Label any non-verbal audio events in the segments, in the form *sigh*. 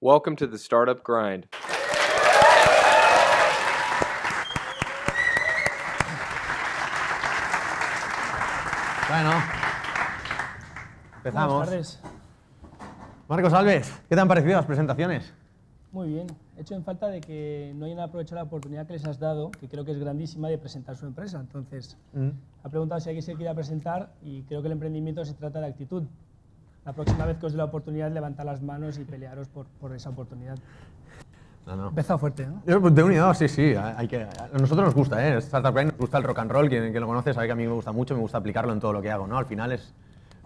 Welcome to the Startup Grind. Bueno, empezamos. Buenas tardes. Marcos Alves, ¿qué te han parecido las presentaciones? Muy bien. He hecho en falta de que no hayan aprovechado la oportunidad que les has dado, que creo que es grandísima, de presentar su empresa. Entonces, mm. ha preguntado si alguien se quiere presentar y creo que el emprendimiento se trata de actitud la próxima vez que os dé la oportunidad, levantad las manos y pelearos por, esa oportunidad. No, Empezado fuerte, ¿no? De unidad, sí, sí. Hay que, a nosotros nos gusta, ¿eh? Startup Grind nos gusta el rock and roll. Quien, lo conoce sabe que a mí me gusta mucho, me gusta aplicarlo en todo lo que hago, ¿no? Al final es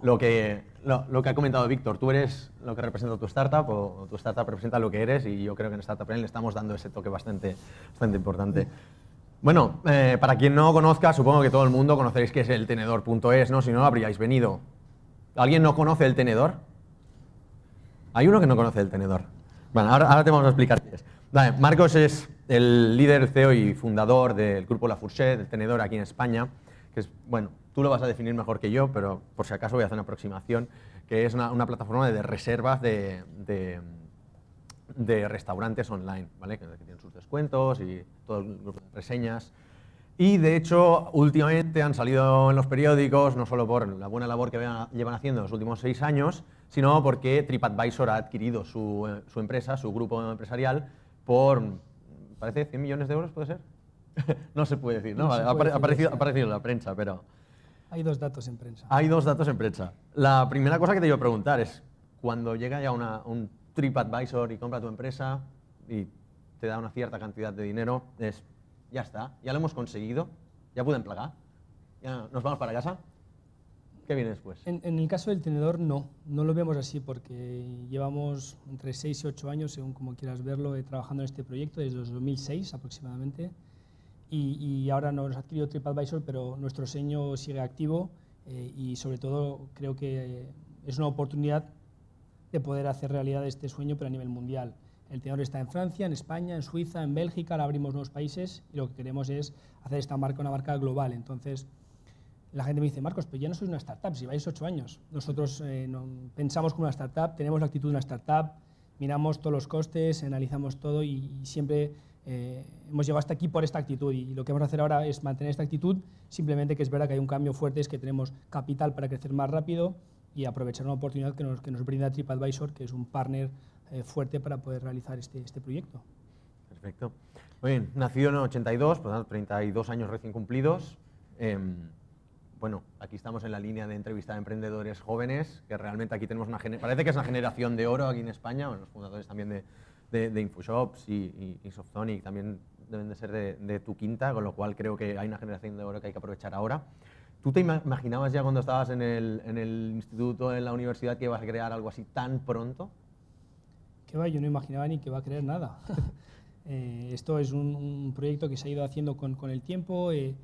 lo que, lo, que ha comentado Víctor. Tú eres lo que representa tu startup o, tu startup representa lo que eres y yo creo que en Startup Grind le estamos dando ese toque bastante, bastante importante. Bueno, eh, para quien no conozca, supongo que todo el mundo conoceréis que es el tenedor.es, ¿no? Si no, habríais venido ¿Alguien no conoce el tenedor? Hay uno que no conoce el tenedor. Bueno, ahora, te vamos a explicar es. Marcos es el líder, CEO y fundador del grupo La Fourchette, del tenedor aquí en España, que es, bueno, tú lo vas a definir mejor que yo, pero por si acaso voy a hacer una aproximación, que es una, plataforma de reservas de, de, restaurantes online, ¿vale? Que tienen sus descuentos y todo el grupo de reseñas y de hecho, últimamente han salido en los periódicos, no solo por la buena labor que llevan haciendo en los últimos seis años, sino porque TripAdvisor ha adquirido su, eh, empresa, su grupo empresarial, por, parece, 100 millones de euros, ¿puede ser? *laughs* no se puede decir, ¿no? ha, aparecido, en la prensa, pero... Hay dos datos en prensa. Hay dos datos en prensa. La primera cosa que te iba a preguntar es, cuando llega ya un TripAdvisor y compra tu empresa y te da una cierta cantidad de dinero, es ya está, ya lo hemos conseguido, ya pueden plagar, ya nos vamos para casa. ¿Qué viene después? En, el caso del tenedor, no, no lo vemos así porque llevamos entre 6 y 8 años, según como quieras verlo, eh, trabajando en este proyecto desde 2006 aproximadamente. Y, ahora nos ha adquirido TripAdvisor, pero nuestro sueño sigue activo eh, y sobre todo creo que eh, es una oportunidad de poder hacer realidad este sueño, pero a nivel mundial. El tenor está en Francia, en España, en Suiza, en Bélgica, ahora abrimos nuevos países y lo que queremos es hacer esta marca una marca global. Entonces, la gente me dice, Marcos, pero ya no sois una startup, si vais ocho años. Nosotros eh, pensamos como una startup, tenemos la actitud de una startup, miramos todos los costes, analizamos todo y, siempre eh, hemos llegado hasta aquí por esta actitud. Y lo que vamos a hacer ahora es mantener esta actitud, simplemente que es verdad que hay un cambio fuerte, es que tenemos capital para crecer más rápido y aprovechar una oportunidad que nos, que nos brinda TripAdvisor, que es un partner eh, fuerte para poder realizar este, este, proyecto. Perfecto. Muy bien, nacido en 82, pues 32 años recién cumplidos. Em, bueno, aquí estamos en la línea de entrevistar de emprendedores jóvenes, que realmente aquí tenemos una parece que es una generación de oro aquí en España, los fundadores también de, de, Infoshops y, Softonic también deben de ser de, tu quinta, con lo cual creo que hay una generación de oro que hay que aprovechar ahora. ¿Tú te imaginabas ya cuando estabas en el, en el instituto, en la universidad, que ibas a crear algo así tan pronto? yo no imaginaba ni que va a creer nada. *laughs* Eh, esto es un, proyecto que se ha ido haciendo con, con el tiempo. Eh,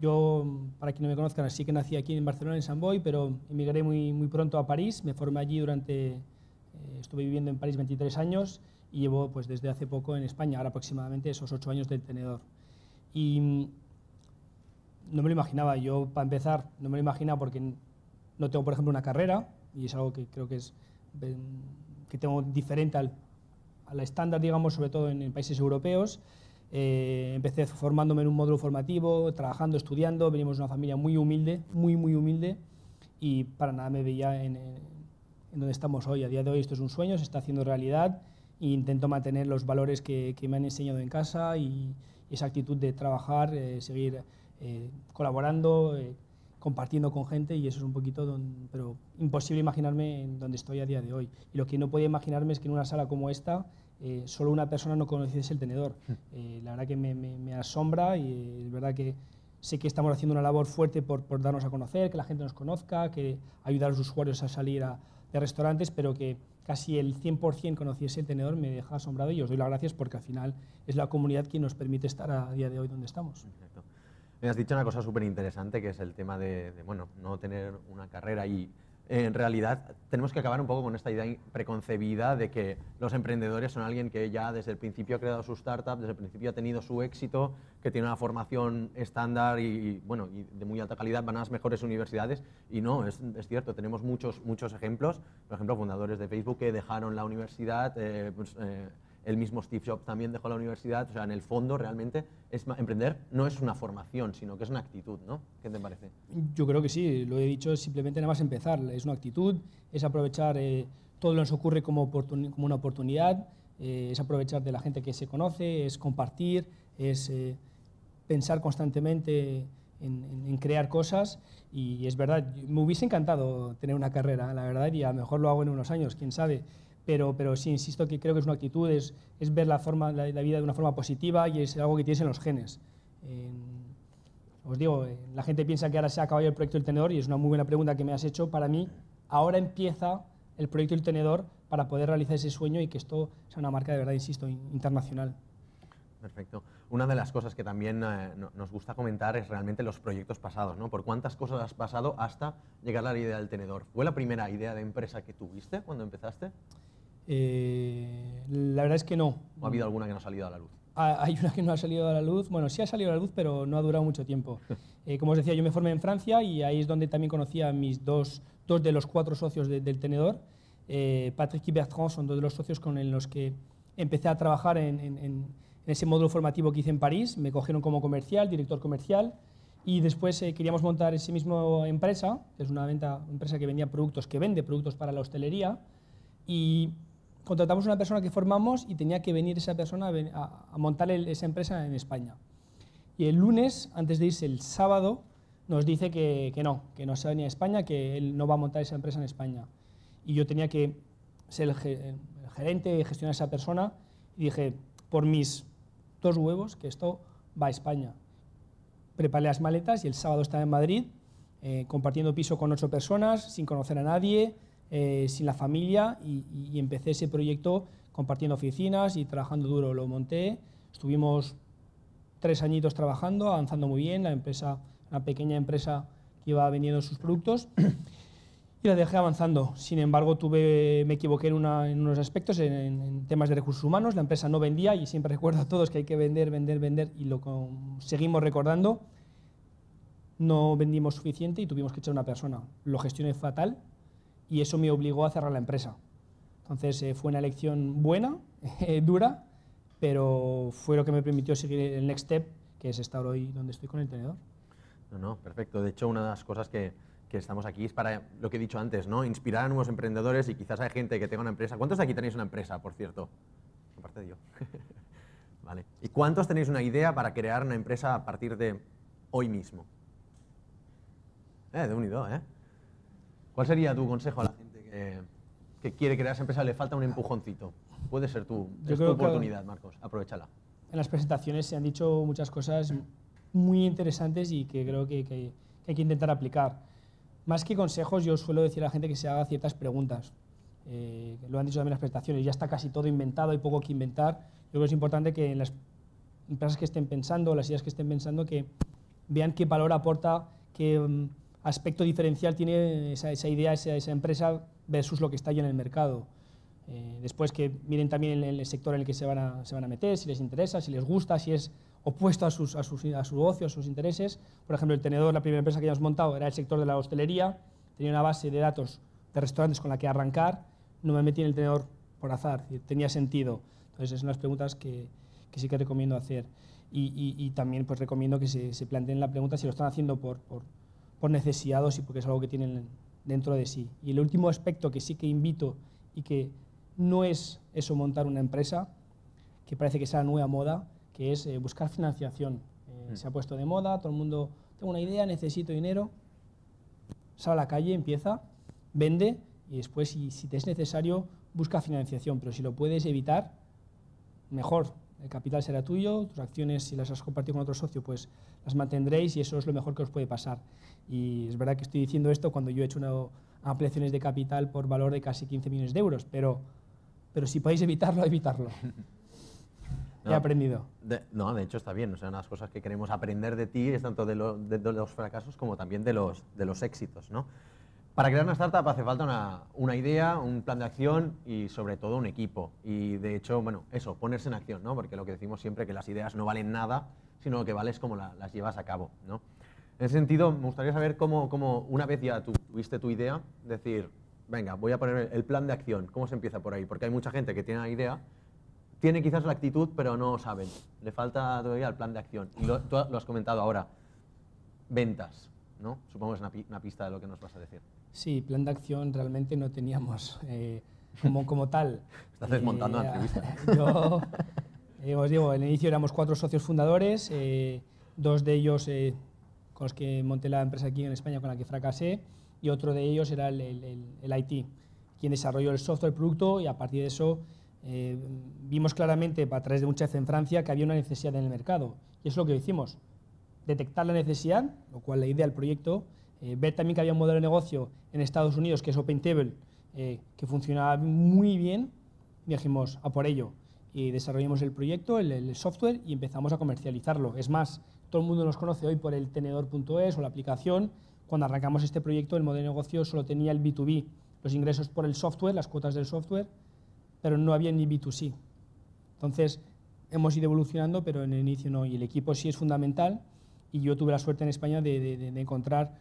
yo, para quien no me conozcan, sí que nací aquí en Barcelona, en San Boy, pero emigré muy, muy pronto a París. Me formé allí durante, eh, estuve viviendo en París 23 años y llevo pues, desde hace poco en España, ahora aproximadamente esos 8 años del tenedor. Y mm, no me lo imaginaba, yo para empezar no me lo imaginaba porque no tengo, por ejemplo, una carrera y es algo que creo que es que tengo diferente al, a la estándar, digamos, sobre todo en, países europeos. Eh, empecé formándome en un módulo formativo, trabajando, estudiando. Venimos de una familia muy humilde, muy, muy humilde, y para nada me veía en, donde estamos hoy. A día de hoy esto es un sueño, se está haciendo realidad, e intento mantener los valores que, me han enseñado en casa y, esa actitud de trabajar, eh, seguir eh, colaborando compartiendo con gente y eso es un poquito, don, pero imposible imaginarme en donde estoy a día de hoy. Y lo que no podía imaginarme es que en una sala como esta eh, solo una persona no conociese el tenedor. Hmm. Eh, la verdad que me, asombra y es verdad que sé que estamos haciendo una labor fuerte por, por, darnos a conocer, que la gente nos conozca, que ayudar a los usuarios a salir a, de restaurantes, pero que casi el 100% conociese el tenedor me deja asombrado y os doy las gracias porque al final es la comunidad quien nos permite estar a día de hoy donde estamos. Me has dicho una cosa súper interesante, que es el tema de, bueno, no tener una carrera y en realidad tenemos que acabar un poco con esta idea preconcebida de que los emprendedores son alguien que ya desde el principio ha creado su startup, desde el principio ha tenido su éxito, que tiene una formación estándar y, bueno, y de muy alta calidad, van a las mejores universidades y no, es, cierto, tenemos muchos, muchos ejemplos, por ejemplo, fundadores de Facebook que dejaron la universidad, eh, pues, eh, el mismo Steve Jobs también dejó la universidad, o sea, en el fondo realmente es, emprender no es una formación, sino que es una actitud, ¿no? ¿Qué te parece? Yo creo que sí, lo he dicho, simplemente nada más empezar, es una actitud, es aprovechar eh, todo lo que nos ocurre como, una oportunidad, eh, es aprovechar de la gente que se conoce, es compartir, es eh, pensar constantemente en, en, crear cosas y es verdad, me hubiese encantado tener una carrera, la verdad, y a lo mejor lo hago en unos años, quién sabe pero, pero sí insisto que creo que es una actitud, es, es ver la, forma, la, vida de una forma positiva y es algo que tienes en los genes. os digo, eh, la gente piensa que ahora se ha acabado el proyecto El tenedor y es una muy buena pregunta que me has hecho. Para mí, ahora empieza el proyecto El tenedor para poder realizar ese sueño y que esto sea una marca de verdad, insisto, internacional. Perfecto. Una de las cosas que también eh, nos gusta comentar es realmente los proyectos pasados, ¿no? Por cuántas cosas has pasado hasta llegar a la idea del tenedor. ¿Fue la primera idea de empresa que tuviste cuando empezaste? Eh, la verdad es que no. ¿No ha habido alguna que no ha salido a la luz? hay una que no ha salido a la luz. Bueno, sí ha salido a la luz, pero no ha durado mucho tiempo. *laughs* Eh, como os decía, yo me formé en Francia y ahí es donde también conocí a mis dos, dos de los cuatro socios del tenedor. Eh, Patrick y Bertrand son dos de los socios con los que empecé a trabajar en, ese módulo formativo que hice en París. Me cogieron como comercial, director comercial. Y después queríamos montar esa misma empresa, que es una venta, empresa que vendía productos, que vende productos para la hostelería. Y contratamos una persona que formamos y tenía que venir esa persona a, montar esa empresa en España. Y el lunes, antes de irse el sábado, nos dice que, no, que no se va a España, que él no va a montar esa empresa en España. Y yo tenía que ser el, gerente, gestionar a esa persona, y dije, por mis dos huevos, que esto va a España. Preparé las maletas y el sábado estaba en Madrid, eh, compartiendo piso con ocho personas, sin conocer a nadie, eh, sin la familia y, empecé ese proyecto compartiendo oficinas y trabajando duro. Lo monté, estuvimos tres añitos trabajando, avanzando muy bien, la empresa, una pequeña empresa que iba vendiendo sus productos y la dejé avanzando. Sin embargo, tuve, me equivoqué en, unos aspectos, en, temas de recursos humanos, la empresa no vendía y siempre *laughs* recuerdo a todos que hay que vender, vender, vender y lo seguimos recordando. No vendimos suficiente y tuvimos que echar una persona. Lo gestioné fatal, y eso me obligó a cerrar la empresa. Entonces eh, fue una elección buena, *laughs* eh, dura, pero fue lo que me permitió seguir el next step, que es estar hoy donde estoy con el tenedor. No, no, perfecto. De hecho, una de las cosas que, estamos aquí es para lo que he dicho antes, ¿no? Inspirar a nuevos emprendedores y quizás hay gente que tenga una empresa. ¿Cuántos de aquí tenéis una empresa, por cierto? Aparte de yo. *laughs* vale. ¿Y cuántos tenéis una idea para crear una empresa a partir de hoy mismo? Eh, de unido, ¿eh? ¿Cuál sería tu consejo a la gente que, quiere crear esa empresa? Le falta un empujoncito. Puede ser tu, oportunidad, Marcos. Aprovechala. En las presentaciones se han dicho muchas cosas muy interesantes y que creo que, hay que intentar aplicar. Más que consejos, yo suelo decir a la gente que se haga ciertas preguntas. Eh, lo han dicho también las presentaciones, ya está casi todo inventado, hay poco que inventar. Yo creo que es importante que en las empresas que estén pensando, las ideas que estén pensando, que vean qué valor aporta, que mm, aspecto diferencial tiene esa, idea, esa, esa, empresa versus lo que está ya en el mercado. Eh, después que miren también el, sector en el que se van, a, se van a meter, si les interesa, si les gusta, si es opuesto a, sus, a, sus, a su ocio, a sus intereses. Por ejemplo, el tenedor, la primera empresa que habíamos montado era el sector de la hostelería, tenía una base de datos de restaurantes con la que arrancar, no me metí en el tenedor por azar, tenía sentido. Entonces, esas son las preguntas que, que sí que recomiendo hacer. Y, y, también pues recomiendo que se, se, planteen la pregunta si lo están haciendo por por necesidad y porque es algo que tienen dentro de sí. Y el último aspecto que sí que invito y que no es eso montar una empresa, que parece que sea la nueva moda, que es eh, buscar financiación. Eh, mm. Se ha puesto de moda, todo el mundo, tengo una idea, necesito dinero, sale a la calle, empieza, vende y después si te es necesario, busca financiación. Pero si lo puedes evitar, mejor el capital será tuyo, tus acciones si las has compartido con otro socio, pues las mantendréis y eso es lo mejor que os puede pasar. Y es verdad que estoy diciendo esto cuando yo he hecho una ampliaciones de capital por valor de casi 15 millones de euros, pero, pero si podéis evitarlo, evitarlo. *laughs* he aprendido. no, de hecho está bien. O una de las cosas que queremos aprender de ti es tanto de, los fracasos como también de los, de los éxitos, ¿no? Para crear una startup hace falta una, idea, un plan de acción y sobre todo un equipo. Y de hecho, bueno, eso, ponerse en acción, ¿no? Porque lo que decimos siempre que las ideas no valen nada, sino lo que vale es cómo las llevas a cabo, ¿no? En ese sentido, me gustaría saber cómo, una vez ya tuviste tu idea, decir, venga, voy a poner el plan de acción, ¿cómo se empieza por ahí? Porque hay mucha gente que tiene la idea, tiene quizás la actitud, pero no saben. Le falta todavía el plan de acción. Y lo, tú lo has comentado ahora, ventas, ¿no? Supongo que es una pista de lo que nos vas a decir. Sí, plan de acción realmente no teníamos eh, como, como tal. *laughs* Estás desmontando la eh, entrevista. *laughs* Yo, eh, os digo, en el inicio éramos cuatro socios fundadores, dos de ellos con los que monté la empresa aquí en España con la que fracasé, y otro de ellos era el, el, IT, quien desarrolló el software, el producto, y a partir de eso vimos claramente a través de un chef en Francia que había una necesidad en el mercado. Y es lo que hicimos, detectar la necesidad, lo cual la idea del proyecto, eh, ver también que había un modelo de negocio en Estados Unidos que es OpenTable, eh, que funcionaba muy bien. viajamos dijimos, a por ello. Y desarrollamos el proyecto, el, software y empezamos a comercializarlo. Es más, todo el mundo nos conoce hoy por el tenedor.es o la aplicación. Cuando arrancamos este proyecto, el modelo de negocio solo tenía el B2B, los ingresos por el software, las cuotas del software, pero no había ni B2C. Entonces, hemos ido evolucionando, pero en el inicio no. Y el equipo sí es fundamental. Y yo tuve la suerte en España de, de, de encontrar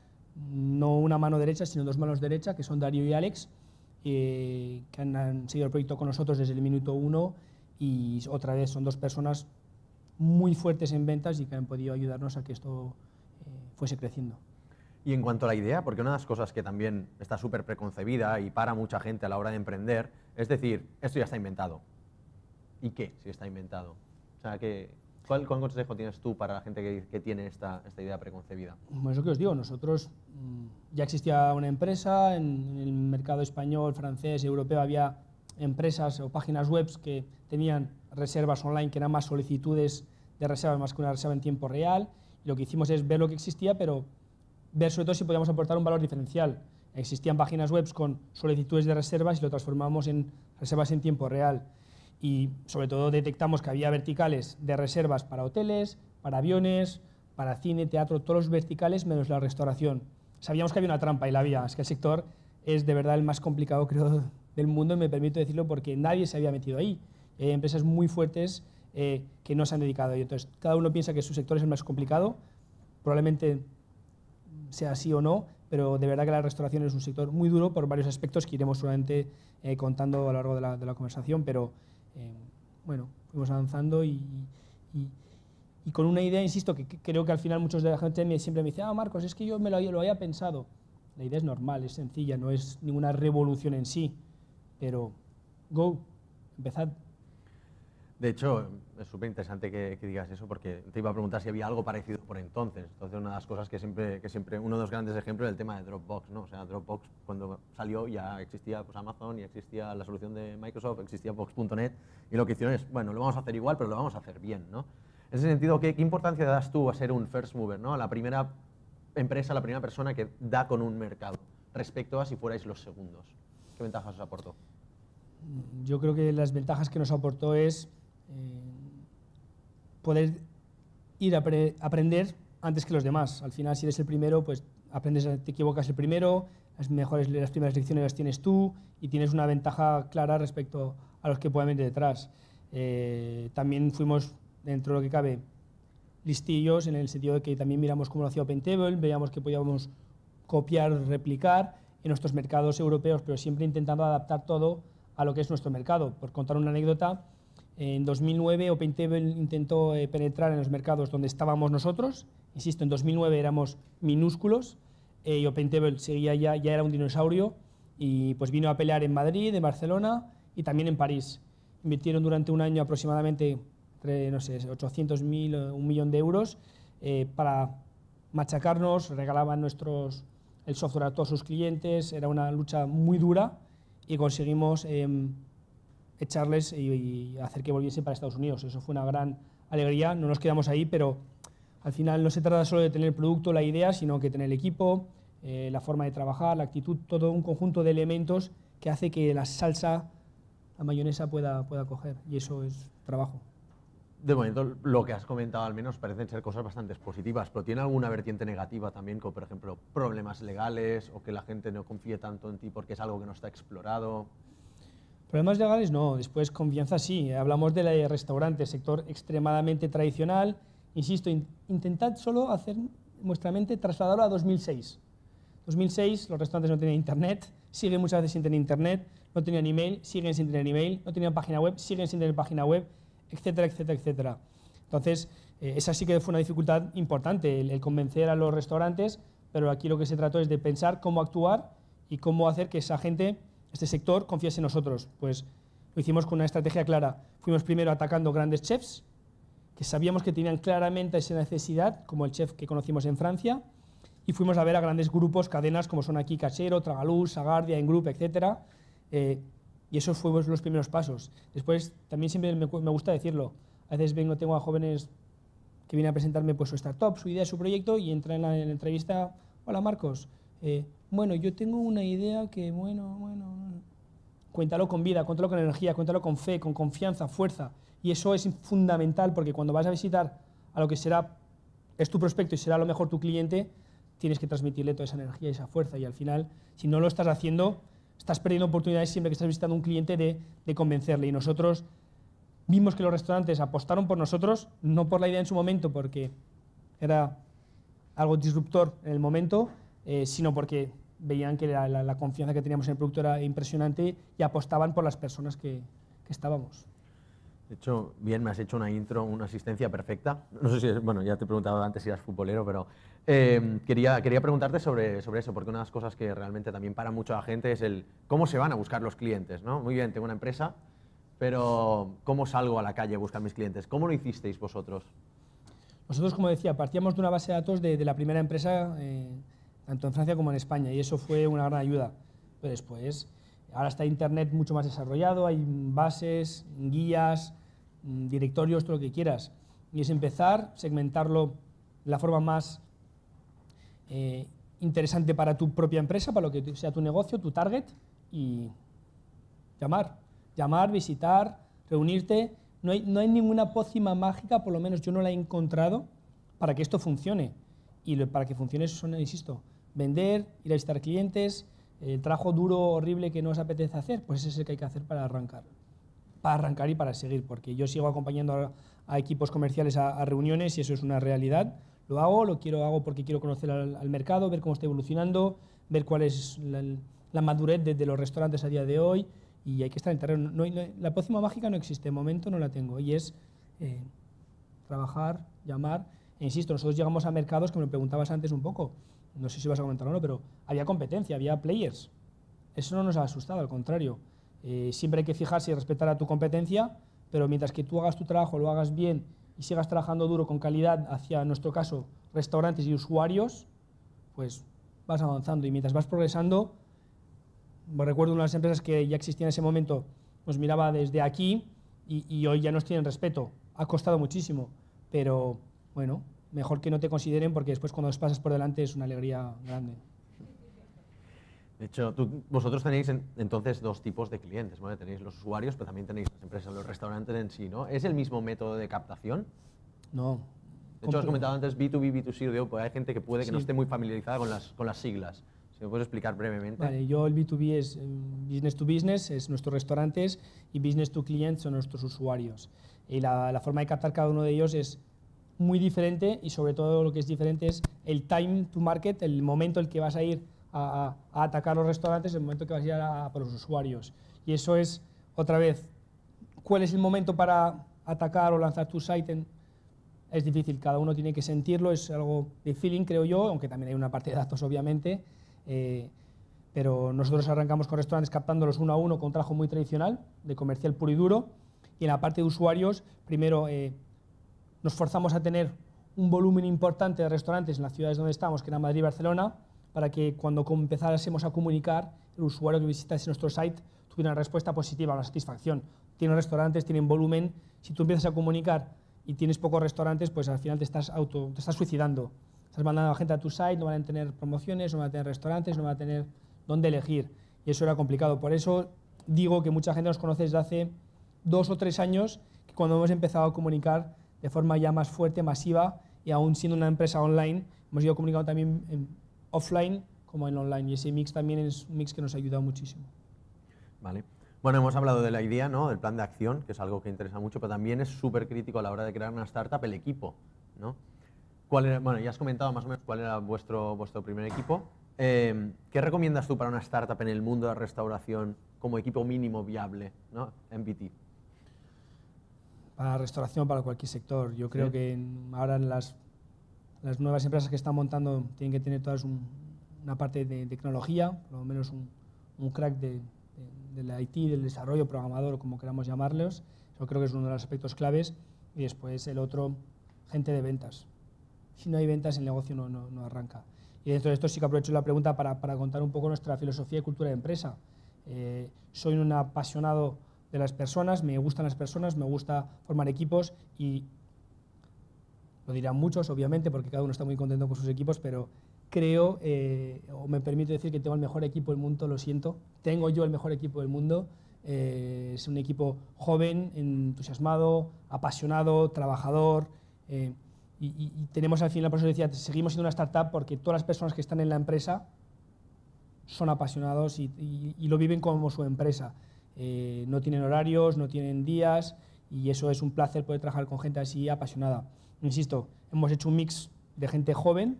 no una mano derecha, sino dos manos derechas, que son Darío y Alex, eh, que han, seguido el proyecto con nosotros desde el minuto uno y otra vez son dos personas muy fuertes en ventas y que han podido ayudarnos a que esto eh, fuese creciendo. Y en cuanto a la idea, porque una de las cosas que también está súper preconcebida y para mucha gente a la hora de emprender, es decir, esto ya está inventado. ¿Y qué si está inventado? O sea, que ¿Cuál, consejo tienes tú para la gente que, tiene esta, idea preconcebida? Bueno, pues lo que os digo, nosotros mm, ya existía una empresa, en, el mercado español, francés, europeo había empresas o páginas web que tenían reservas online, que eran más solicitudes de reservas más que una reserva en tiempo real. lo que hicimos es ver lo que existía, pero ver sobre todo si podíamos aportar un valor diferencial. Existían páginas web con solicitudes de reservas y lo transformamos en reservas en tiempo real y sobre todo detectamos que había verticales de reservas para hoteles, para aviones, para cine, teatro, todos los verticales menos la restauración. Sabíamos que había una trampa y la había, es que el sector es de verdad el más complicado *laughs* creo del mundo y me permito decirlo porque nadie se había metido ahí. Eh, hay empresas muy fuertes eh, que no se han dedicado y Entonces, cada uno piensa que su sector es el más complicado, probablemente sea así o no, pero de verdad que la restauración es un sector muy duro por varios aspectos que iremos solamente eh, contando a lo largo de la, de la conversación, pero Em, bueno, fuimos avanzando y, con una idea, insisto, que, creo que al final muchos de la gente siempre me dice ah, Marcos, es que yo me lo, lo había pensado. La idea es normal, es sencilla, no es ninguna revolución en sí, pero go, empezad de hecho, es súper interesante que, digas eso porque te iba a preguntar si había algo parecido por entonces. Entonces, una de las cosas que siempre, que siempre uno de los grandes ejemplos es el tema de Dropbox, ¿no? O sea, Dropbox cuando salió ya existía pues, Amazon y existía la solución de Microsoft, existía Box.net y lo que hicieron es, bueno, lo vamos a hacer igual, pero lo vamos a hacer bien, ¿no? En ese sentido, ¿qué, importancia das tú a ser un first mover, ¿no? La primera empresa, la primera persona que da con un mercado respecto a si fuerais los segundos. ¿Qué ventajas os aportó? Yo creo que las ventajas que nos aportó es eh, poder ir a aprender antes que los demás. Al final, si eres el primero, pues aprendes, te equivocas el primero, las, mejores, las primeras lecciones las tienes tú y tienes una ventaja clara respecto a los que pueden venir detrás. Eh, también fuimos, dentro de lo que cabe, listillos en el sentido de que también miramos cómo lo hacía OpenTable, veíamos que podíamos copiar, replicar en nuestros mercados europeos, pero siempre intentando adaptar todo a lo que es nuestro mercado. Por contar una anécdota, en 2009 OpenTable intentó eh, penetrar en los mercados donde estábamos nosotros. Insisto, en 2009 éramos minúsculos eh, y OpenTable seguía ya, ya era un dinosaurio y pues vino a pelear en Madrid, en Barcelona y también en París. Invirtieron durante un año aproximadamente, entre, no sé, 800.000, eh, un millón de euros para machacarnos, regalaban nuestros, el software a todos sus clientes, era una lucha muy dura y conseguimos em, echarles y, hacer que volviese para Estados Unidos. Eso fue una gran alegría, no nos quedamos ahí, pero al final no se trata solo de tener el producto, la idea, sino que tener el equipo, eh, la forma de trabajar, la actitud, todo un conjunto de elementos que hace que la salsa, la mayonesa pueda, pueda coger. Y eso es trabajo. De momento, lo que has comentado al menos parecen ser cosas bastante positivas, pero ¿tiene alguna vertiente negativa también, como por ejemplo problemas legales o que la gente no confíe tanto en ti porque es algo que no está explorado? Problemas legales no, después confianza sí. Hablamos de restaurante, sector extremadamente tradicional. Insisto, intentad solo hacer vuestra mente trasladarlo a 2006. 2006 los restaurantes no tenían internet, siguen muchas veces sin tener internet, no tenían email, siguen sin tener email, no tenían página web, siguen sin tener página web, etcétera, etcétera, etcétera. Entonces, eh, esa sí que fue una dificultad importante, el, convencer a los restaurantes, pero aquí lo que se trató es de pensar cómo actuar y cómo hacer que esa gente este sector confíese en nosotros, pues lo hicimos con una estrategia clara. Fuimos primero atacando grandes chefs, que sabíamos que tenían claramente esa necesidad, como el chef que conocimos en Francia, y fuimos a ver a grandes grupos, cadenas como son aquí Cachero, Tragaluz, Agardia, Ingroup, etc. Eh, y esos fueron los primeros pasos. Después, también siempre me, gusta decirlo, a veces vengo, tengo a jóvenes que vienen a presentarme pues, su startup, su idea, su proyecto, y entran en la, entrevista, hola Marcos, eh, bueno, yo tengo una idea que, bueno, bueno, Cuéntalo con vida, cuéntalo con energía, cuéntalo con fe, con confianza, fuerza. Y eso es fundamental porque cuando vas a visitar a lo que será, es tu prospecto y será a lo mejor tu cliente, tienes que transmitirle toda esa energía y esa fuerza. Y al final, si no lo estás haciendo, estás perdiendo oportunidades siempre que estás visitando a un cliente de, de convencerle. Y nosotros vimos que los restaurantes apostaron por nosotros, no por la idea en su momento, porque era algo disruptor en el momento, eh, sino porque veían que la, confianza que teníamos en el producto era impresionante y apostaban por las personas que, estábamos. De hecho, bien, me has hecho una intro, una asistencia perfecta. No sé si, bueno, ya te he preguntado antes si eras futbolero, pero em, quería, quería preguntarte sobre, sobre eso, porque una de las cosas que realmente también para mucha gente es el cómo se van a buscar los clientes, ¿no? Muy bien, tengo una empresa, pero ¿cómo salgo a la calle a buscar mis clientes? ¿Cómo lo hicisteis vosotros? Nosotros, como decía, partíamos de una base de datos de, la primera empresa eh, tanto en Francia como en España, y eso fue una gran ayuda. Pero después, ahora está Internet mucho más desarrollado, hay bases, guías, mm, directorios, todo lo que quieras. Y es empezar, segmentarlo de la forma más eh, interesante para tu propia empresa, para lo que sea tu negocio, tu target, y llamar. Llamar, visitar, reunirte. No hay, no hay ninguna pócima mágica, por lo menos yo no la he encontrado, para que esto funcione. Y para que funcione eso insisto, vender, ir a visitar clientes, eh, el trabajo duro, horrible que no os apetece hacer, pues ese es el que hay que hacer para arrancar. Para arrancar y para seguir, porque yo sigo acompañando a, equipos comerciales a, reuniones y eso es una realidad. Lo hago, lo quiero, hago porque quiero conocer al, mercado, ver cómo está evolucionando, ver cuál es la, madurez de, los restaurantes a día de hoy y hay que estar en terreno. la pócima mágica no existe, de momento no la tengo y es eh, trabajar, llamar. E insisto, nosotros llegamos a mercados que me preguntabas antes un poco no sé si vas a comentar o no, pero había competencia, había players. Eso no nos ha asustado, al contrario. Eh, siempre hay que fijarse y respetar a tu competencia, pero mientras que tú hagas tu trabajo, lo hagas bien y sigas trabajando duro con calidad hacia, nuestro caso, restaurantes y usuarios, pues vas avanzando y mientras vas progresando, me recuerdo una de empresas que ya existía en ese momento, nos miraba desde aquí y, y hoy ya nos tienen respeto. Ha costado muchísimo, pero bueno, mejor que no te consideren porque después cuando los pasas por delante es una alegría grande. De hecho, vosotros tenéis entonces dos tipos de clientes, Tenéis los usuarios, pero también tenéis las empresas, los restaurantes en sí, ¿no? ¿Es el mismo método de captación? No. De hecho, has comentado antes B2B, B2C, digo, pues hay gente que puede que no esté muy familiarizada con las, con las siglas. ¿Se me puedes explicar brevemente? Vale, yo el B2B es eh, business to business, es nuestros restaurantes, y business to client son nuestros usuarios. Y la forma de captar cada uno de ellos es muy diferente y sobre todo lo que es diferente es el time to market, el momento en el que vas a ir a, atacar los restaurantes, el momento que vas a ir a, por los usuarios. Y eso es, otra vez, cuál es el momento para atacar o lanzar tu site es difícil, cada uno tiene que sentirlo, es algo de feeling, creo yo, aunque también hay una parte de datos, obviamente. Eh, pero nosotros arrancamos con restaurantes captándolos uno a uno con trabajo muy tradicional, de comercial puro y duro. Y en la parte de usuarios, primero eh, nos forzamos a tener un volumen importante de restaurantes en las ciudades donde estamos, que eran Madrid y Barcelona, para que cuando empezásemos a comunicar, el usuario que visitase nuestro site tuviera una respuesta positiva, la satisfacción. Tienen restaurantes, tienen volumen. Si tú empiezas a comunicar y tienes pocos restaurantes, pues al final te estás, auto, te estás suicidando. Estás mandando a la gente a tu site, no van a tener promociones, no van a tener restaurantes, no van a tener dónde elegir. Y eso era complicado. Por eso digo que mucha gente nos conoce desde hace dos o tres años, que cuando hemos empezado a comunicar de forma ya más fuerte, masiva, y aún siendo una empresa online, hemos ido comunicando también offline como en online. Y ese mix también es un mix que nos ha ayudado muchísimo. Vale. Bueno, hemos hablado de la idea, ¿no? del plan de acción, que es algo que interesa mucho, pero también es súper crítico a la hora de crear una startup el equipo. ¿no? bueno, ya has comentado más o menos cuál era vuestro, vuestro primer equipo. Eh, ¿Qué recomiendas tú para una startup en el mundo de la restauración como equipo mínimo viable, ¿no? MVP para restauración, para cualquier sector. Yo creo que ahora las, las, nuevas empresas que están montando tienen que tener todas una parte de tecnología, por lo menos un, crack de, de, del IT, del desarrollo programador, como queramos llamarlos. Yo creo que es uno de los aspectos claves. Y después el otro, gente de ventas. Si no hay ventas, el negocio no, no, arranca. Y dentro de esto sí que aprovecho la pregunta para, para contar un poco nuestra filosofía y cultura de empresa. Eh, soy un apasionado de las personas, me gustan las personas, me gusta formar equipos y lo dirán muchos, obviamente, porque cada uno está muy contento con sus equipos, pero creo, eh, o me permito decir que tengo el mejor equipo del mundo, lo siento, tengo yo el mejor equipo del mundo. Eh, es un equipo joven, entusiasmado, apasionado, trabajador. Eh, y, tenemos al final la posibilidad, seguimos siendo una startup porque todas las personas que están en la empresa son apasionados y lo viven como su empresa. Eh, no tienen horarios, no tienen días y eso es un placer poder trabajar con gente así apasionada. Insisto, hemos hecho un mix de gente joven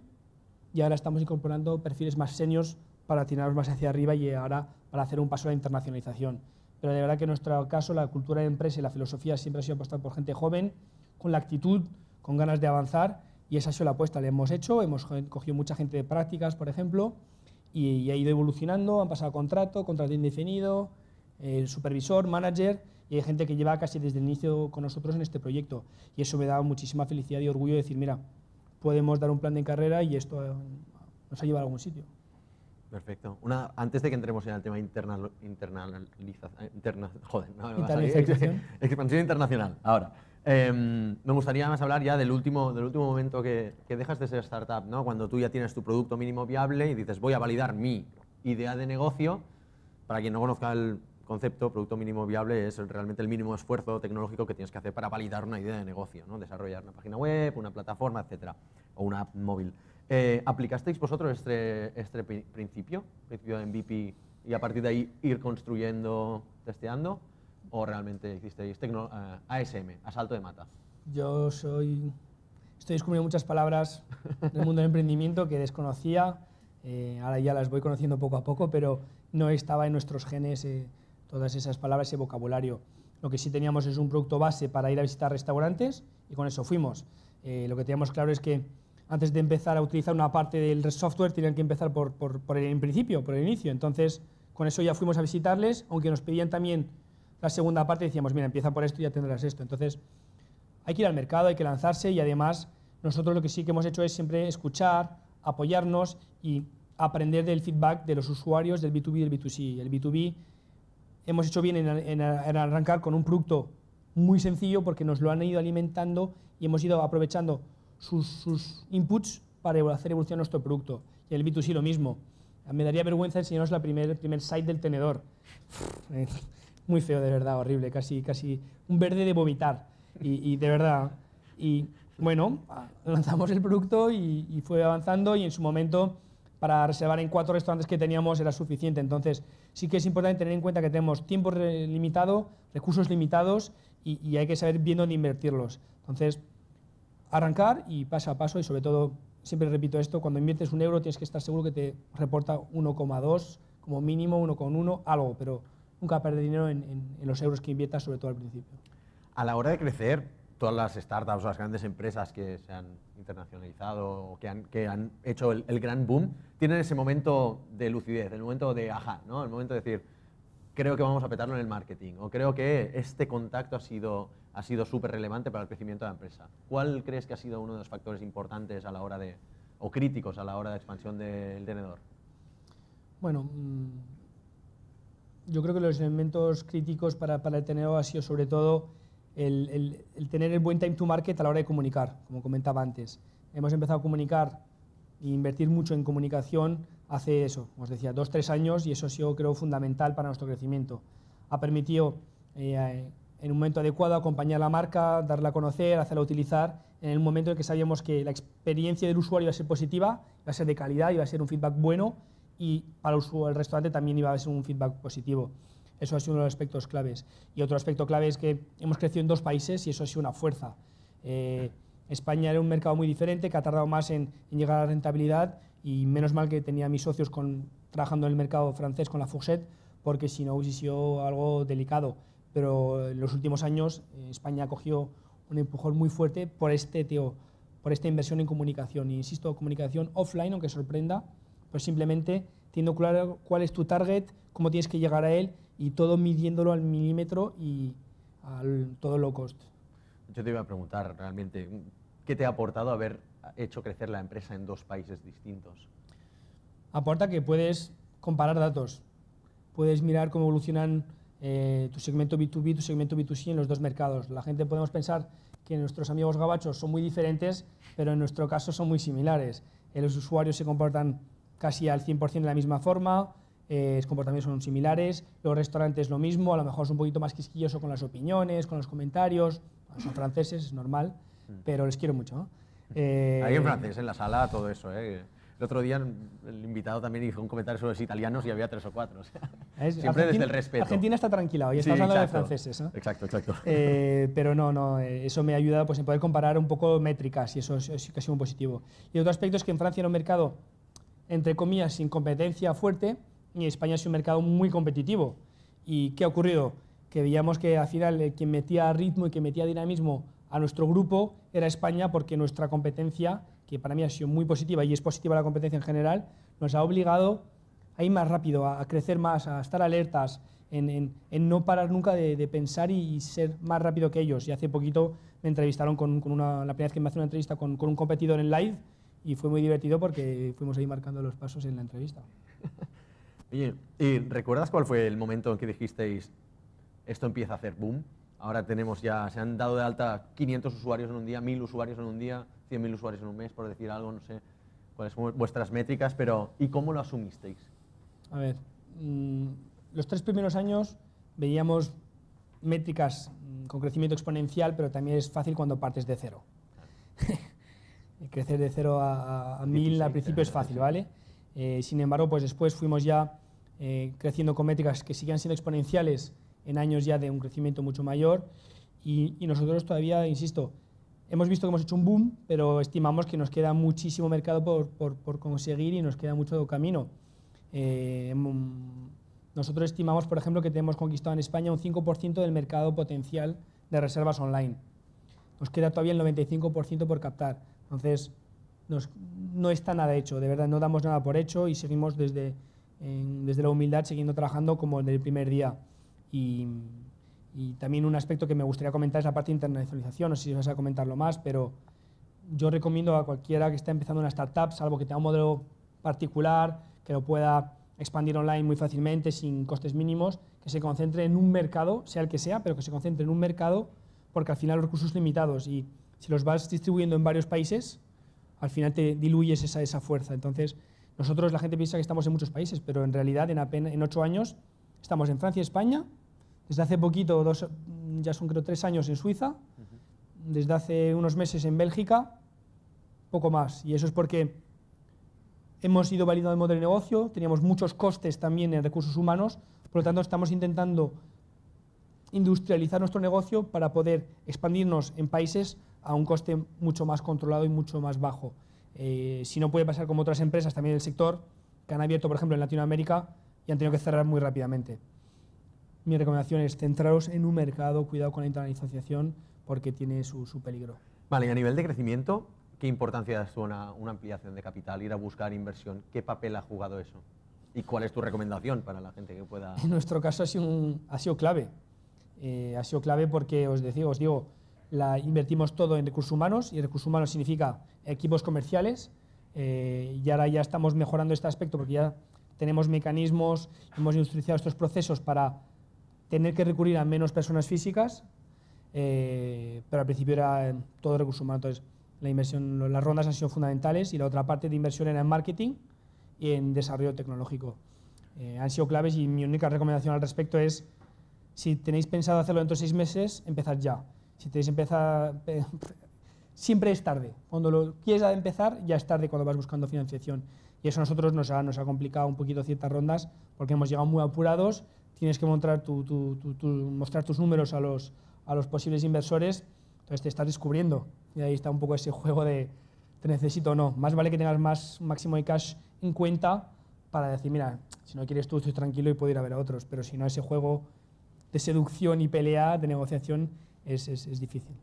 y ahora estamos incorporando perfiles más seniors para tirarnos más hacia arriba y ahora para hacer un paso a la internacionalización. Pero de verdad que en nuestro caso la cultura de empresa y la filosofía siempre ha sido apostar por gente joven, con la actitud, con ganas de avanzar y esa ha sido la apuesta. La hemos hecho, hemos cogido mucha gente de prácticas, por ejemplo, y, ha ido evolucionando, han pasado contrato, contrato indefinido, el supervisor, manager, y hay gente que lleva casi desde el inicio con nosotros en este proyecto. Y eso me da muchísima felicidad y orgullo de decir, mira, podemos dar un plan de carrera y esto eh, nos ha llevado a algún sitio. Perfecto. Una, antes de que entremos en el tema internal, internalización, interna, joder, no, *laughs* expansión internacional, ahora. Em, me gustaría más hablar ya del último, del último momento que, que, dejas de ser startup, ¿no? cuando tú ya tienes tu producto mínimo viable y dices voy a validar mi idea de negocio. Para quien no conozca el concepto, producto mínimo viable, es realmente el mínimo esfuerzo tecnológico que tienes que hacer para validar una idea de negocio, ¿no? desarrollar una página web, una plataforma, etcétera, o una app móvil. Eh, ¿Aplicasteis vosotros este, este principio, principio de MVP, y a partir de ahí ir construyendo, testeando? ¿O realmente hicisteis tecno, eh, ASM, asalto de mata? Yo soy. Estoy descubriendo muchas palabras del mundo del emprendimiento que desconocía. Eh, ahora ya las voy conociendo poco a poco, pero no estaba en nuestros genes todas esas palabras, ese vocabulario. Lo que sí teníamos es un producto base para ir a visitar restaurantes y con eso fuimos. Eh, lo que teníamos claro es que antes de empezar a utilizar una parte del software tenían que empezar por, por, por el en principio, por el inicio. Entonces, con eso ya fuimos a visitarles, aunque nos pedían también la segunda parte, decíamos, mira, empieza por esto y ya tendrás esto. Entonces, hay que ir al mercado, hay que lanzarse y además nosotros lo que sí que hemos hecho es siempre escuchar, apoyarnos y aprender del feedback de los usuarios del B2B y del B2C. El B2B hemos hecho bien en, arrancar con un producto muy sencillo porque nos lo han ido alimentando y hemos ido aprovechando sus, inputs para hacer evolucionar nuestro producto. Y el B2C lo mismo. Me daría vergüenza enseñaros la primer, el primer site del tenedor. *laughs* Muy feo, de verdad, horrible, casi, casi un verde de vomitar. Y, de verdad. Y bueno, lanzamos el producto y, y, fue avanzando y en su momento para reservar en cuatro restaurantes que teníamos era suficiente. Entonces, sí que es importante tener en cuenta que tenemos tiempo limitado, recursos limitados y, hay que saber bien dónde invertirlos. Entonces, arrancar y paso a paso y sobre todo, siempre repito esto, cuando inviertes un euro tienes que estar seguro que te reporta 1,2 como mínimo, 1,1, algo, pero nunca perder dinero en los euros que inviertas, sobre todo al principio. A la hora de crecer, todas las startups o las grandes empresas que se han internacionalizado o que han, que han hecho el, gran boom, tienen ese momento de lucidez, el momento de ajá, ¿no? El momento de decir, creo que vamos a petarlo en el marketing o creo que este contacto ha sido ha sido súper relevante para el crecimiento de la empresa. ¿Cuál crees que ha sido uno de los factores importantes a la hora de, o críticos a la hora de expansión del tenedor? Bueno, mm, yo creo que los elementos críticos para, para el tenedor ha sido sobre todo el, tener el buen time to market a la hora de comunicar, como comentaba antes. Hemos empezado a comunicar e invertir mucho en comunicación hace eso, como os decía, dos, tres años y eso ha sido, creo, fundamental para nuestro crecimiento. Ha permitido, eh, en un momento adecuado, acompañar la marca, darla a conocer, hacerla utilizar, en el momento en que sabíamos que la experiencia del usuario iba a ser positiva, iba a ser de calidad, iba a ser un feedback bueno y para el, el restaurante también iba a ser un feedback positivo. Eso ha sido uno de los aspectos claves. Y otro aspecto clave es que hemos crecido en dos países y eso ha sido una fuerza. Eh, España era un mercado muy diferente que ha tardado más en, llegar a la rentabilidad y menos mal que tenía mis socios trabajando en el mercado francés con la Fourchette porque si no hubiese sido algo delicado. Pero en los últimos años eh, España ha cogió un empujón muy fuerte por, este, tío, por esta inversión en comunicación. insisto, comunicación offline, aunque sorprenda, pues simplemente teniendo claro cuál es tu target, cómo tienes que llegar a él y todo midiéndolo al milímetro y al todo low cost. Yo te iba a preguntar realmente, ¿qué te ha aportado haber hecho crecer la empresa en dos países distintos? Aporta que puedes comparar datos, puedes mirar cómo evolucionan eh, tu segmento B2B, tu segmento B2C en los dos mercados. La gente podemos pensar que nuestros amigos gabachos son muy diferentes, pero en nuestro caso son muy similares. Eh, los usuarios se comportan casi al 100% de la misma forma, los eh, comportamientos son similares, los restaurantes lo mismo, a lo mejor es un poquito más quisquilloso con las opiniones, con los comentarios, son franceses, es normal, mm. pero les quiero mucho. *laughs* Eh, Hay en francés en la sala todo eso, ¿eh? El otro día el invitado también hizo un comentario sobre los italianos y había tres o cuatro. *laughs* siempre desde el respeto. Argentina está tranquila hoy, estamos hablando de franceses. Exacto, exacto. pero no, no, eso me ha ayudado pues, en poder comparar un poco métricas y eso es, ha casi un positivo. Y otro aspecto es que en Francia era un mercado, entre comillas, sin competencia fuerte, y España es un mercado muy competitivo. ¿Y qué ha ocurrido? Que veíamos que al final eh, quien metía ritmo y que metía dinamismo a nuestro grupo era España porque nuestra competencia, que para mí ha sido muy positiva y es positiva la competencia en general, nos ha obligado a ir más rápido, a crecer más, a estar alertas, en, no parar nunca de, pensar y, ser más rápido que ellos. Y hace poquito me entrevistaron con, una, la primera vez que me hace una entrevista con un competidor en live y fue muy divertido porque fuimos ahí marcando los pasos en la entrevista. *laughs* Oye, ¿y recuerdas cuál fue el momento en que dijisteis, esto empieza a hacer boom? Ahora tenemos ya, se han dado de alta 500 usuarios en un día, 1000 usuarios en un día, 100.000 usuarios en un mes, por decir algo, no sé cuáles son vuestras métricas, pero ¿y cómo lo asumisteis? A ver, mm, los tres primeros años veíamos métricas mm, con crecimiento exponencial, pero también es fácil cuando partes de cero. *laughs* Crecer de cero a, a, mil al principio es fácil, ¿vale? Eh, sin embargo, pues después fuimos ya eh, creciendo con métricas que siguen siendo exponenciales en años ya de un crecimiento mucho mayor y, nosotros todavía, insisto, hemos visto que hemos hecho un boom, pero estimamos que nos queda muchísimo mercado por, por, conseguir y nos queda mucho camino. Eh, mm, nosotros estimamos, por ejemplo, que tenemos conquistado en España un 5% del mercado potencial de reservas online. Nos queda todavía el 95% por captar. Entonces, no está nada hecho, de verdad, no damos nada por hecho y seguimos desde, la humildad, siguiendo trabajando como en el primer día. Y, también un aspecto que me gustaría comentar es la parte de internacionalización, no sé si vas a comentarlo más, pero yo recomiendo a cualquiera que esté empezando una startup, salvo que tenga un modelo particular, que lo pueda expandir online muy fácilmente, sin costes mínimos, que se concentre en un mercado, sea el que sea, pero que se concentre en un mercado, porque al final los recursos son limitados y si los vas distribuyendo en varios países, al final te diluyes esa, esa fuerza. Entonces, nosotros la gente piensa que estamos en muchos países, pero en realidad en, en ocho años estamos en Francia y España, desde hace poquito, dos, ya son creo tres años en Suiza, desde hace unos meses en Bélgica, poco más. Y eso es porque hemos ido validando el modelo de negocio, teníamos muchos costes también en recursos humanos, por lo tanto estamos intentando industrializar nuestro negocio para poder expandirnos en países a un coste mucho más controlado y mucho más bajo. Eh, si no puede pasar como otras empresas también del sector, que han abierto, por ejemplo, en Latinoamérica y han tenido que cerrar muy rápidamente. Mi recomendación es centraros en un mercado, cuidado con la internacionalización, porque tiene su, peligro. Vale, y a nivel de crecimiento, ¿qué importancia suena una, ampliación de capital, ir a buscar inversión? ¿Qué papel ha jugado eso? ¿Y cuál es tu recomendación para la gente que pueda...? En nuestro caso ha sido clave. Eh, ha sido clave porque os, decía, os digo, invertimos todo en recursos humanos y recursos humanos significa equipos comerciales eh, y ahora ya estamos mejorando este aspecto porque ya tenemos mecanismos, hemos industrializado estos procesos para tener que recurrir a menos personas físicas, eh, pero al principio era todo recursos humanos. Entonces, la inversión, las rondas han sido fundamentales y la otra parte de inversión era en marketing y en desarrollo tecnológico. han sido claves y mi única recomendación al respecto es si tenéis pensado hacerlo dentro de seis meses, empezad ya. Si tenéis empezado... *laughs* siempre es tarde. Cuando lo quieres empezar, ya es tarde cuando vas buscando financiación. Y eso a nosotros nos ha, nos ha complicado un poquito ciertas rondas porque hemos llegado muy apurados. Tienes que mostrar, mostrar tus números a los, a los posibles inversores. Entonces te estás descubriendo. Y ahí está un poco ese juego de te necesito o no. Más vale que tengas más máximo de cash en cuenta para decir, mira, si no quieres tú, estoy tranquilo y puedo ir a ver a otros. Pero si no, ese juego de seducción y pelea, de negociación, es, difícil.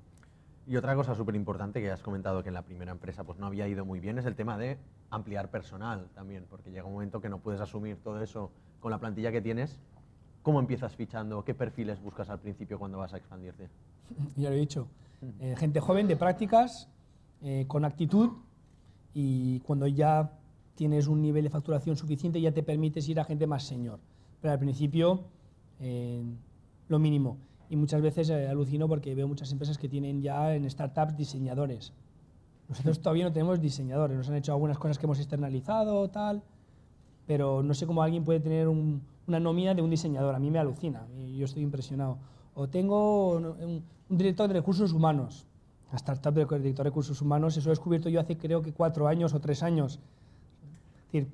Y otra cosa súper importante que has comentado que en la primera empresa pues no había ido muy bien es el tema de ampliar personal también, porque llega un momento que no puedes asumir todo eso con la plantilla que tienes. ¿Cómo empiezas fichando? ¿Qué perfiles buscas al principio cuando vas a expandirte? *laughs* ya lo he dicho. Eh, gente joven, de prácticas, eh, con actitud y cuando ya tienes un nivel de facturación suficiente ya te permites ir a gente más señor. Pero al principio eh, lo mínimo. Y muchas veces eh, alucino porque veo muchas empresas que tienen ya en startups diseñadores. Nosotros todavía no tenemos diseñadores, nos han hecho algunas cosas que hemos externalizado, o tal, pero no sé cómo alguien puede tener una nómina de un diseñador, a mí me alucina, yo estoy impresionado. O tengo un, director de recursos humanos, la startup de director de recursos humanos, eso he descubierto yo hace creo que cuatro años o tres años. Es decir,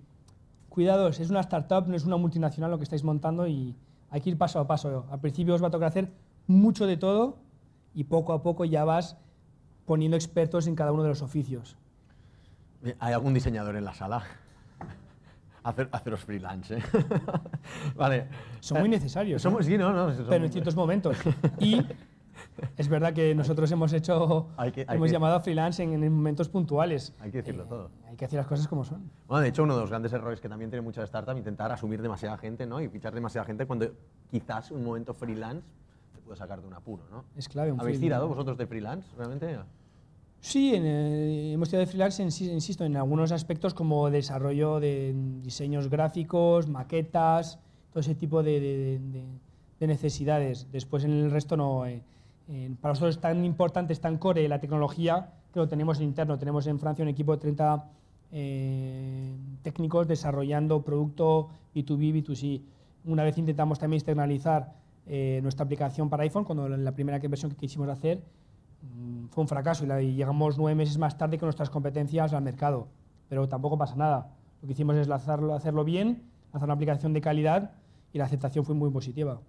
cuidados, es una startup, no es una multinacional lo que estáis montando y, hay que ir paso a paso. Al principio os va a tocar hacer mucho de todo y poco a poco ya vas poniendo expertos en cada uno de los oficios. ¿Hay algún diseñador en la sala? *laughs* Hacer, haceros freelance. ¿eh? *laughs* vale. Son muy necesarios. Somos, ¿eh? Sí, no, no, Pero en ciertos momentos. Y *laughs* es verdad que nosotros hemos hecho, hemos llamado a freelance en, momentos puntuales. Hay que decirlo eh, todo. Hay que decir las cosas como son. Bueno, de hecho, uno de los grandes errores que también tiene muchas startups intentar asumir demasiada gente, ¿no? Y fichar demasiada gente cuando quizás un momento freelance te puede sacar de un apuro, ¿no? Es clave. Un ¿Habéis tirado vosotros de freelance realmente? Sí, eh, hemos tirado de freelance, insisto, en algunos aspectos como desarrollo de diseños gráficos, maquetas, todo ese tipo de, necesidades. Después en el resto no. Eh, para nosotros es tan importante, es tan core la tecnología que lo tenemos en interno. Tenemos en Francia un equipo de 30 eh, técnicos desarrollando producto B2B, B2C. Una vez intentamos también externalizar eh, nuestra aplicación para iPhone, cuando la primera versión que quisimos hacer mm, fue un fracaso y, la, llegamos nueve meses más tarde que nuestras competencias al mercado. Pero tampoco pasa nada. Lo que hicimos es lanzarlo, hacerlo bien, hacer una aplicación de calidad y la aceptación fue muy positiva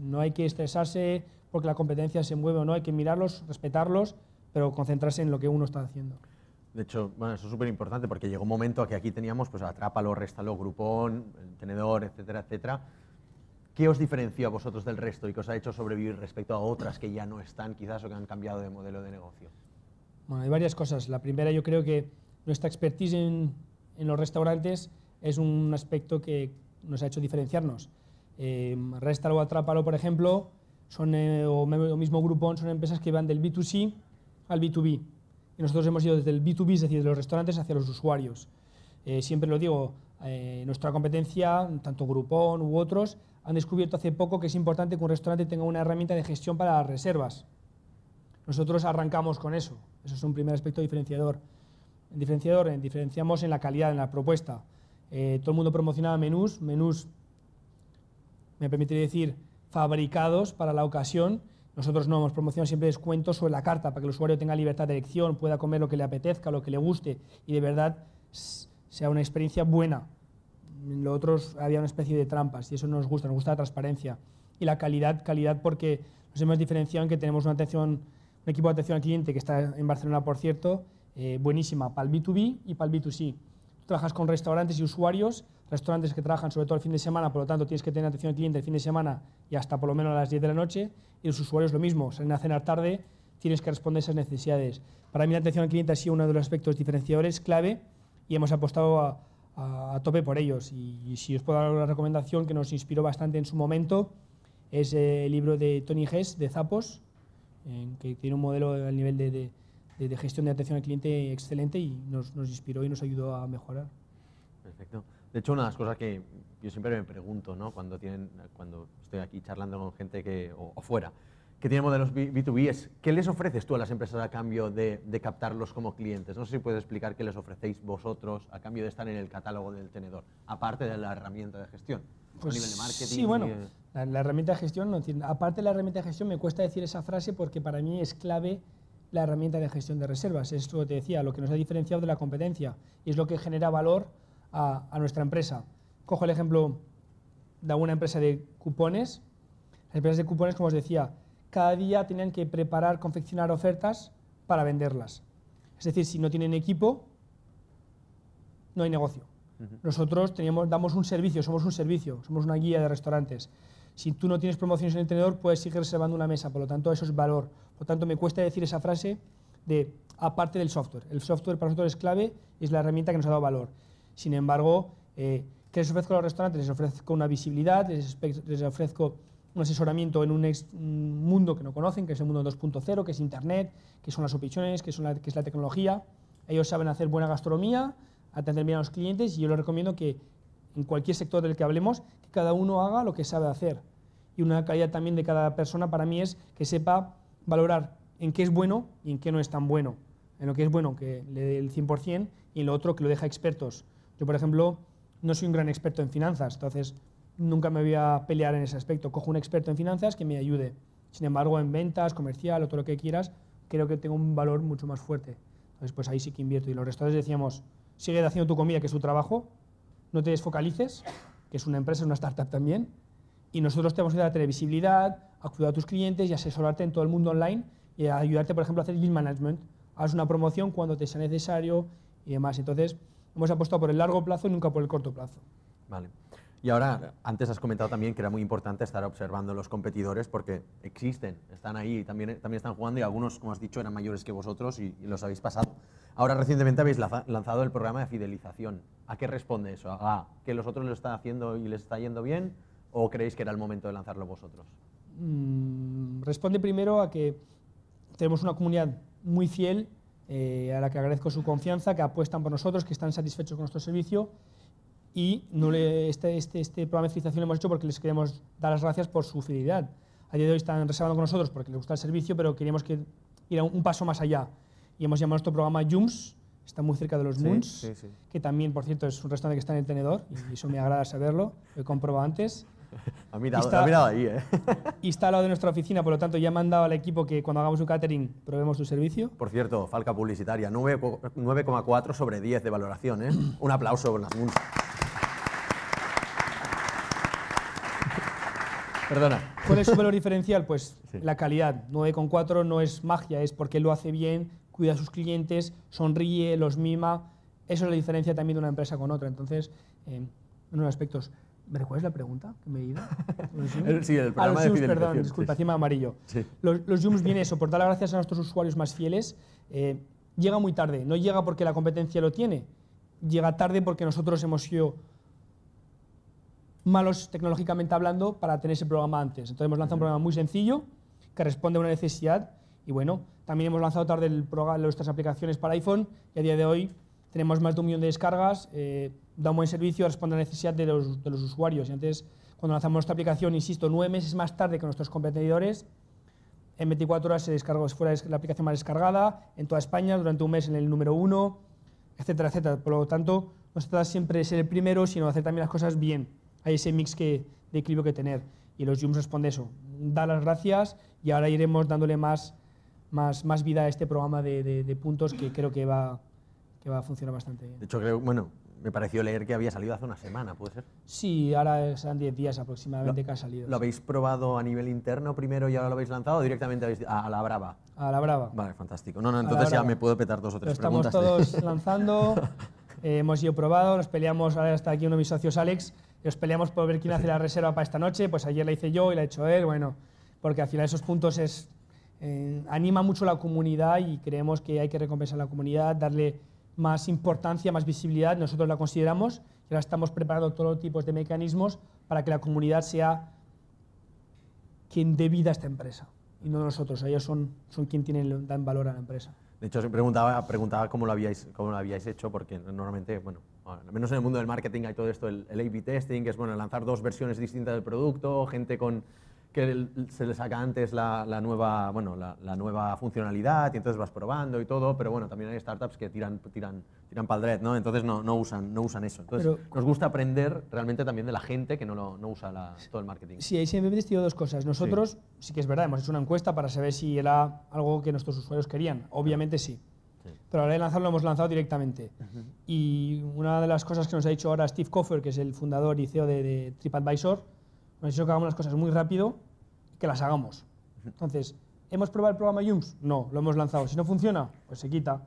no hay que estresarse porque la competencia se mueve o no, hay que mirarlos, respetarlos, pero concentrarse en lo que uno está haciendo. De hecho, bueno, eso es súper importante porque llegó un momento a que aquí teníamos pues Atrápalo, Réstalo, Grupón, Tenedor, etcétera, etcétera. ¿Qué os diferenció a vosotros del resto y qué os ha hecho sobrevivir respecto a otras que ya no están quizás o que han cambiado de modelo de negocio? Bueno, hay varias cosas. La primera, yo creo que nuestra expertise en los restaurantes es un aspecto que nos ha hecho diferenciarnos. Eh, em, Restal Atrápalo, por ejemplo, son, el eh, o, mismo Groupon, son empresas que van del B2C al B2B. Y nosotros hemos ido desde el B2B, es decir, de los restaurantes hacia los usuarios. Eh, siempre lo digo, eh, nuestra competencia, tanto Groupon u otros, han descubierto hace poco que es importante que un restaurante tenga una herramienta de gestión para las reservas. Nosotros arrancamos con eso. Eso es un primer aspecto diferenciador. En diferenciador, diferenciamos en la calidad, en la propuesta. todo el mundo promocionaba menús, menús me permitiría decir, fabricados para la ocasión. Nosotros no hemos promocionado siempre descuentos sobre la carta para que el usuario tenga libertad de elección, pueda comer lo que le apetezca, lo que le guste y de verdad sea una experiencia buena. En lo otro había una especie de trampas y eso no nos gusta, nos gusta la transparencia. Y la calidad, calidad porque nos hemos diferenciado en que tenemos una atención, un equipo de atención al cliente que está en Barcelona, por cierto, eh, buenísima para el B2B y para el B2C. trabajas con restaurantes y usuarios restaurantes que trabajan sobre todo el fin de semana, por lo tanto tienes que tener atención al cliente el fin de semana y hasta por lo menos a las 10 de la noche, y los usuarios lo mismo, salen a cenar tarde, tienes que responder a esas necesidades. Para mí la atención al cliente ha sido uno de los aspectos diferenciadores clave y hemos apostado a, tope por ellos. Y, si os puedo dar una recomendación que nos inspiró bastante en su momento, es el libro de Tony Hess, de Zapos, que tiene un modelo al nivel de, gestión de atención al cliente excelente y nos, nos inspiró y nos ayudó a mejorar. Perfecto. De hecho, una de las cosas que yo siempre me pregunto, ¿no? Cuando, tienen, cuando estoy aquí charlando con gente que, o, fuera, que tiene modelos B2B es, ¿qué les ofreces tú a las empresas a cambio de, captarlos como clientes? No sé si puedes explicar qué les ofrecéis vosotros a cambio de estar en el catálogo del tenedor, aparte de la herramienta de gestión. a pues nivel de marketing. Sí, bueno, la, herramienta de gestión, aparte de la herramienta de gestión, me cuesta decir esa frase porque para mí es clave la herramienta de gestión de reservas. Es que te decía, lo que nos ha diferenciado de la competencia y es lo que genera valor a, nuestra empresa. Cojo el ejemplo de una empresa de cupones. Las empresas de cupones, como os decía, cada día tenían que preparar, confeccionar ofertas para venderlas. Es decir, si no tienen equipo, no hay negocio. Nosotros damos un servicio, somos un servicio, somos una guía de restaurantes. Si tú no tienes promociones en el tenedor, puedes seguir reservando una mesa, por lo tanto eso es valor. Por lo tanto, me cuesta decir esa frase de aparte del software. El software para nosotros es clave es la herramienta que nos ha dado valor. Sin embargo, eh, ¿qué les ofrezco a los restaurantes? Les ofrezco una visibilidad, les, ofrezco un asesoramiento en un, mundo que no conocen, que es el mundo 2.0, que es Internet, que son las opiniones, que, que es la tecnología. Ellos saben hacer buena gastronomía, atender bien a los clientes y yo les recomiendo que en cualquier sector del que hablemos, que cada uno haga lo que sabe hacer. Y una calidad también de cada persona para mí es que sepa valorar en qué es bueno y en qué no es tan bueno. En lo que es bueno, que le dé el 100% y en lo otro que lo deja expertos. Yo, por ejemplo, no soy un gran experto en finanzas, entonces nunca me voy a pelear en ese aspecto. Cojo un experto en finanzas que me ayude. Sin embargo, en ventas, comercial o todo lo que quieras, creo que tengo un valor mucho más fuerte. Entonces, pues ahí sí que invierto. Y los restaurantes decíamos, sigue haciendo tu comida, que es tu trabajo, no te desfocalices, que es una empresa, es una startup también, y nosotros te vamos a dar visibilidad, cuidar a tus clientes y asesorarte en todo el mundo online y a ayudarte, por ejemplo, a hacer lead management, haz una promoción cuando te sea necesario y demás. Entonces, hemos apostado por el largo plazo y nunca por el corto plazo. Vale. Y ahora, antes has comentado también que era muy importante estar observando los competidores porque existen, están ahí, también, también están jugando y algunos, como has dicho, eran mayores que vosotros y, los habéis pasado. Ahora recientemente habéis lanzado el programa de fidelización. ¿A qué responde eso? ¿A que los otros lo están haciendo y les está yendo bien o creéis que era el momento de lanzarlo vosotros? Mm, responde primero a que tenemos una comunidad muy fiel eh, a la que agradezco su confianza, que apuestan por nosotros, que están satisfechos con nuestro servicio y no le, este, este, este, programa de fidelización lo hemos hecho porque les queremos dar las gracias por su fidelidad. A día de hoy están reservando con nosotros porque les gusta el servicio, pero queríamos que ir un, paso más allá. Y hemos llamado a nuestro programa Jums, está muy cerca de los Moons, que también, por cierto, es un restaurante que está en el tenedor, y eso me agrada saberlo, lo he comprobado antes ha, mirado, ha mirado ahí, ¿eh? al lado de nuestra oficina, por lo tanto ya ha mandado al equipo que cuando hagamos un catering probemos su servicio. Por cierto, Falca Publicitaria, 9,4 sobre 10 de valoración, ¿eh? un aplauso, Bernasmún. Perdona. ¿Cuál es su valor diferencial? Pues la calidad. 9,4 no es magia, es porque lo hace bien, cuida a sus clientes, sonríe, los mima. Eso es la diferencia también de una empresa con otra. Entonces, eh, en unos aspectos. ¿Me recuerdas la pregunta que me he ido? sí, el programa ah, los de perdón, disculpa, encima amarillo. Los, viene eso, por dar las gracias a nuestros usuarios más fieles. Eh, llega muy tarde, no llega porque la competencia lo tiene, llega tarde porque nosotros hemos sido malos tecnológicamente hablando para tener ese programa antes. Entonces hemos lanzado un programa muy sencillo que responde a una necesidad y bueno, también hemos lanzado tarde el programa, nuestras aplicaciones para iPhone y a día de hoy tenemos más de un millón de descargas. Eh, da un buen servicio, responde a la necesidad de los, de los usuarios. Y antes, cuando lanzamos nuestra aplicación, insisto, nueve meses más tarde que nuestros competidores, en 24 horas se descargó, fuera la aplicación más descargada, en toda España, durante un mes en el número uno, etcétera, etcétera. Por lo tanto, no se trata siempre de ser el primero, sino de hacer también las cosas bien. Hay ese mix que, de equilibrio que tener. Y los Jums responde eso. Da las gracias y ahora iremos dándole más, más, más vida a este programa de, de, puntos que creo que va, que va a funcionar bastante bien. De hecho, creo, bueno, me pareció leer que había salido hace una semana, ¿puede ser? Sí, ahora serán 10 días aproximadamente que ha salido. ¿Lo habéis probado a nivel interno primero y ahora lo habéis lanzado directamente a, la brava? A la brava. Vale, fantástico. No, no, entonces ya me puedo petar dos o tres estamos preguntas. Estamos todos *laughs* lanzando, eh, hemos ido probado, nos peleamos, ahora está aquí uno de mis socios, Alex, nos peleamos por ver quién hace la reserva para esta noche, pues ayer la hice yo y la ha hecho él, bueno, porque al final esos puntos es... Eh, anima mucho la comunidad y creemos que hay que recompensar a la comunidad, darle más importancia, más visibilidad, nosotros la consideramos y ahora estamos preparando todos los tipos de mecanismos para que la comunidad sea quien dé vida a esta empresa y no nosotros, ellos son, son quien tienen, dan valor a la empresa. De hecho, se preguntaba, preguntaba cómo, lo habíais, cómo lo habíais hecho, porque normalmente, bueno, al menos en el mundo del marketing hay todo esto, el, el A-B testing, que es bueno, lanzar dos versiones distintas del producto, gente con que se le saca antes la, nueva, bueno, la, nueva funcionalidad y entonces vas probando y todo, pero bueno, también hay startups que tiran, tiran, tiran red ¿no? Entonces no, no, usan, no usan eso. Entonces nos gusta aprender realmente también de la gente que no, lo, no usa todo el marketing. Sí, ahí siempre he dos cosas. Nosotros, sí. que es verdad, hemos hecho una encuesta para saber si era algo que nuestros usuarios querían. Obviamente sí. Pero a la hora de lanzarlo, lo hemos lanzado directamente. Y una de las cosas que nos ha dicho ahora Steve Coffer, que es el fundador y CEO de, de TripAdvisor, necesito pues que hagamos las cosas muy rápido, que las hagamos. Entonces, ¿hemos probado el programa Jumps? No, lo hemos lanzado. Si no funciona, pues se quita.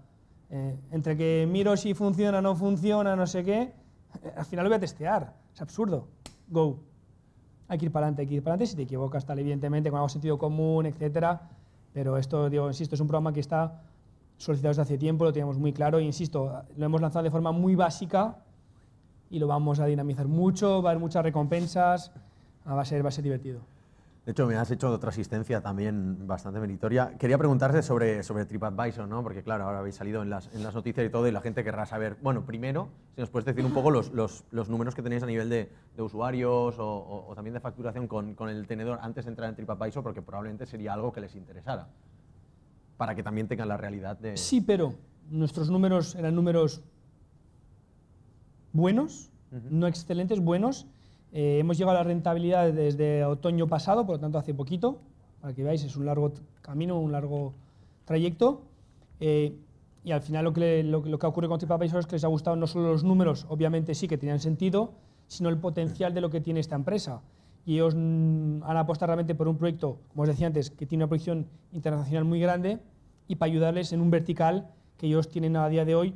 Eh, entre que miro si funciona, no funciona, no sé qué, *laughs* al final lo voy a testear. Es absurdo. Go. Hay que ir para adelante, hay que ir para adelante. Si te equivocas, tal, evidentemente, con algo sentido común, etcétera. Pero esto, digo, insisto, es un programa que está solicitado desde hace tiempo, lo tenemos muy claro. insisto, lo hemos lanzado de forma muy básica y lo vamos a dinamizar mucho, va a haber muchas recompensas. Ah, va a ser, va a divertido. De hecho, me has hecho otra asistencia también bastante meritoria. Quería preguntarte sobre, sobre TripAdvisor, ¿no? Porque claro, ahora habéis salido en las, noticias y todo y la gente querrá saber, bueno, primero, si nos puedes decir un poco los, los, números que tenéis a nivel de, usuarios o, también de facturación con, el tenedor antes de entrar en TripAdvisor, porque probablemente sería algo que les interesara, para que también tengan la realidad de... Sí, pero nuestros números eran números buenos, no excelentes, buenos, eh, hemos llegado a la rentabilidad desde otoño pasado, por lo tanto hace poquito, para que veáis, es un largo camino, un largo trayecto. Eh, y al final lo que, lo, que ocurre con TripAdvisor es que les ha gustado no solo los números, obviamente sí que tenían sentido, sino el potencial de lo que tiene esta empresa. Y ellos mm, han apostado realmente por un proyecto, como os decía antes, que tiene una proyección internacional muy grande y para ayudarles en un vertical que ellos tienen a día de hoy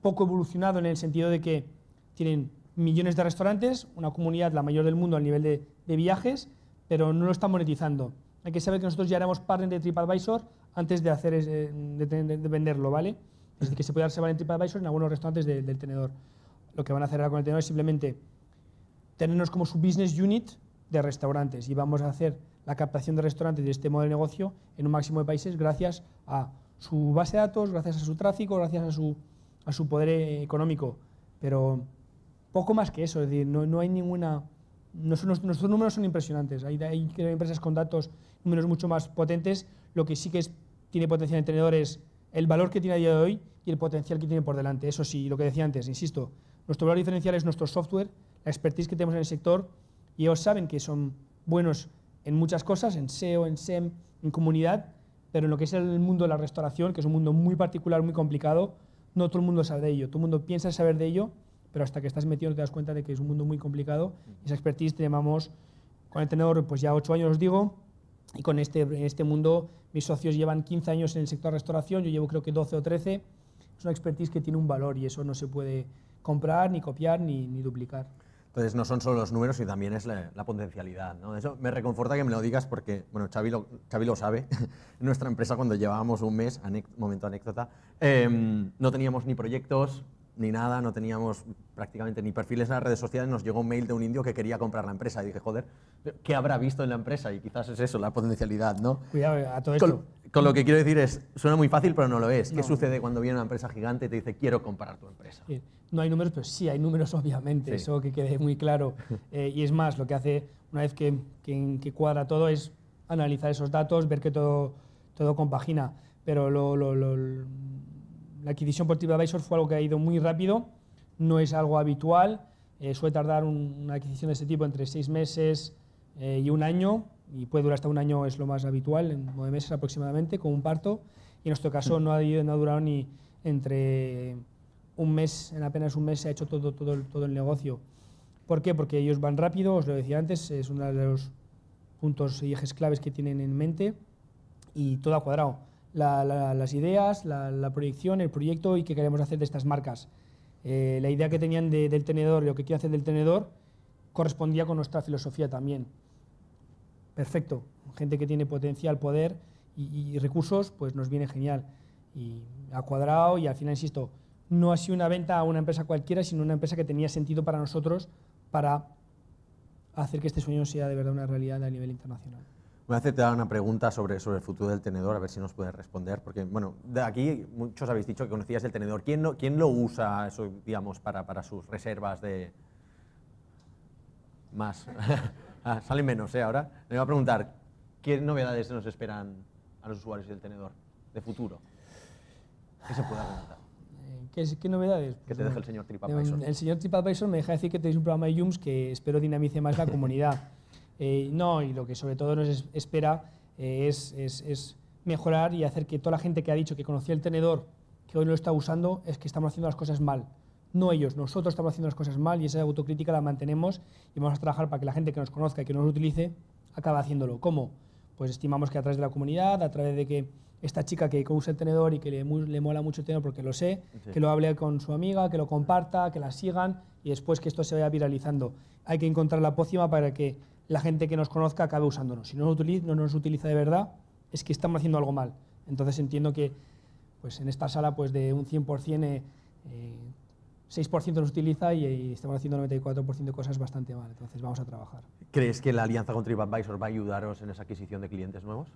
poco evolucionado en el sentido de que tienen millones de restaurantes, una comunidad la mayor del mundo al nivel de, viajes, pero no lo está monetizando. Hay que saber que nosotros ya haremos parte de TripAdvisor antes de, hacer, eh, de, venderlo, ¿vale? Es decir, que se puede observar en TripAdvisor en algunos restaurantes del, tenedor. Lo que van a hacer ahora con el tenedor es simplemente tenernos como su business unit de restaurantes y vamos a hacer la captación de restaurantes de este modelo de negocio en un máximo de países gracias a su base de datos, gracias a su tráfico, gracias a su, a su poder eh, económico. Pero poco más que eso, es decir, no, hay ninguna... Nuestros, números son impresionantes, hay, empresas con datos, números mucho más potentes, lo que sí que tiene potencial de entrenador es el valor que tiene a día de hoy y el potencial que tiene por delante. Eso sí, lo que decía antes, insisto, nuestro valor diferencial es nuestro software, la expertise que tenemos en el sector, y ellos saben que son buenos en muchas cosas, en SEO, en SEM, en comunidad, pero en lo que es el mundo de la restauración, que es un mundo muy particular, muy complicado, no todo el mundo sabe de ello. Todo el mundo piensa saber de ello, pero hasta que estás metido te das cuenta de que es un mundo muy complicado. Y mm. esa expertise te llamamos, con el tenedor, pues ya ocho años os digo, y con este, en este mundo mis socios llevan 15 años en el sector restauración, yo llevo creo que 12 o 13. Es una expertise que tiene un valor y eso no se puede comprar, ni copiar, ni, ni duplicar. Entonces no son solo los números, y también es la, potencialidad. ¿no? Eso me reconforta que me lo digas porque, bueno, Xavi lo, lo sabe, *laughs* en nuestra empresa cuando llevábamos un mes, momento anécdota, em, no teníamos ni proyectos, ni nada, no teníamos prácticamente ni perfiles en las redes sociales, nos llegó un mail de un indio que quería comprar la empresa y dije, joder, ¿qué habrá visto en la empresa? Y quizás es eso, la potencialidad, ¿no? Cuidado, eh, a todo esto. Con, lo que quiero decir es, suena muy fácil, pero no lo es. ¿Qué sucede cuando viene una empresa gigante y te dice, quiero comprar tu empresa? No hay números, pero sí hay números, *laughs* obviamente, eso que quede muy claro. *laughs* Eh, y es más, lo que hace, una vez que, cuadra todo, es analizar esos datos, ver que todo, todo compagina. Pero lo la adquisición por TripAdvisor fue algo que ha ido muy rápido, no es algo habitual, eh, suele tardar una adquisición de este tipo entre seis meses eh, y un año, y puede durar hasta un año, es lo más habitual, en nueve meses aproximadamente, con un parto, y en nuestro caso hmm. no ha, durado ni entre un mes, en apenas un mes se ha hecho todo, todo, todo el negocio. ¿Por qué? Porque ellos van rápido, os lo decía antes, es uno de los puntos y ejes claves que tienen en mente y todo ha cuadrado las ideas, la, proyección, el proyecto y qué queremos hacer de estas marcas. Eh, la idea que tenían del tenedor, lo que quiero hacer del tenedor, correspondía con nuestra filosofía también. Perfecto. Gente que tiene potencial, poder y, y recursos, pues nos viene genial. Y ha cuadrado y al final, insisto, no ha sido una venta a una empresa cualquiera, sino una empresa que tenía sentido para nosotros para hacer que este sueño sea de verdad una realidad a nivel internacional. Voy a hacerte una pregunta sobre, sobre el futuro del tenedor, a ver si nos puedes responder, porque bueno, de aquí muchos habéis dicho que conocías el tenedor. ¿Quién, no, quién lo usa, eso, digamos, para, para sus reservas de... Más. *laughs* ah, salen menos, ¿eh? Ahora. Le voy a preguntar, ¿qué novedades nos esperan a los usuarios del tenedor de futuro? ¿Qué se puede adelantar? Eh, ¿Qué, ¿Qué, novedades? ¿Qué te pues deja el señor TripAdvisor. El, señor TripAdvisor me deja decir que tenéis un programa de Yums que espero dinamice más la comunidad. Eh, no, y lo que sobre todo nos espera eh, es, mejorar y hacer que toda la gente que ha dicho que conocía el tenedor, que hoy no lo está usando, es que estamos haciendo las cosas mal. No ellos, nosotros estamos haciendo las cosas mal y esa autocrítica la mantenemos y vamos a trabajar para que la gente que nos conozca y que nos utilice acabe haciéndolo. ¿Cómo? Pues estimamos que a través de la comunidad, a través de que esta chica que usa el tenedor y que le, mola mucho el tenedor porque lo sé, que lo hable con su amiga, que lo comparta, que la sigan y después que esto se vaya viralizando. Hay que encontrar la pócima para que la gente que nos conozca acaba usándonos. Si no nos, utiliza, no nos utiliza de verdad, es que estamos haciendo algo mal. Entonces entiendo que pues en esta sala pues de un 100%, 6% eh, eh, nos utiliza y, estamos haciendo 94% de cosas bastante mal. Entonces vamos a trabajar. ¿Crees que la alianza con TripAdvisor va a ayudaros en esa adquisición de clientes nuevos?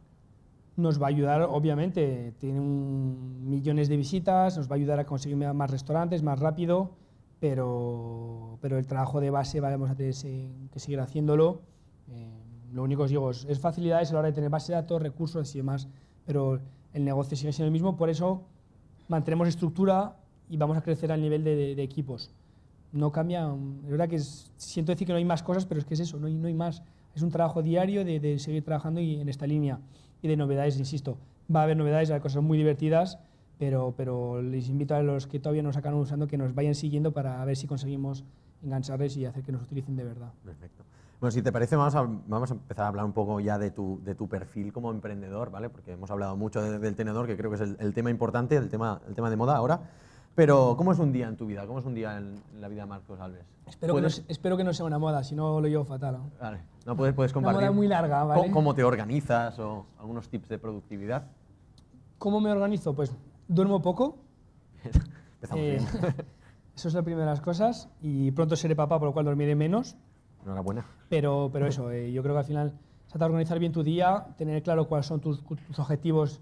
Nos va a ayudar, obviamente. Tiene millones de visitas, nos va a ayudar a conseguir más restaurantes más rápido, pero, pero el trabajo de base vamos a tener que seguir haciéndolo eh, lo único que os digo es, es, facilidades a la hora de tener base de datos, recursos y demás, pero el negocio sigue siendo el mismo, por eso mantenemos estructura y vamos a crecer al nivel de, equipos. No cambia, mm, es verdad que siento decir que no hay más cosas, pero es que es eso, no hay, no hay más. Es un trabajo diario de, seguir trabajando y en esta línea y de novedades, insisto. Va a haber novedades, va cosas muy divertidas, pero, pero les invito a los que todavía nos acaban usando que nos vayan siguiendo para ver si conseguimos engancharles y hacer que nos utilicen de verdad. Perfecto. Bueno, si te parece, vamos a, vamos a empezar a hablar un poco ya de tu, de tu perfil como emprendedor, ¿vale? Porque hemos hablado mucho del tenedor, que creo que es el, tema importante, el tema, el tema de moda ahora. Pero, ¿cómo es un día en tu vida? ¿Cómo es un día en, la vida de Marcos Alves? Espero que, no, sea una moda, si no lo llevo fatal. ¿no? Vale. No puedes, puedes compartir. Una moda muy larga, ¿vale? ¿Cómo, te organizas o algunos tips de productividad? ¿Cómo me organizo? Pues duermo poco. *laughs* Empezamos eh, bien. *laughs* eso es la primera de las cosas. Y pronto seré papá, por lo cual dormiré menos. Enhorabuena. Pero, pero eso, eh, yo creo que al final se trata de organizar bien tu día, tener claro cuáles son tus, objetivos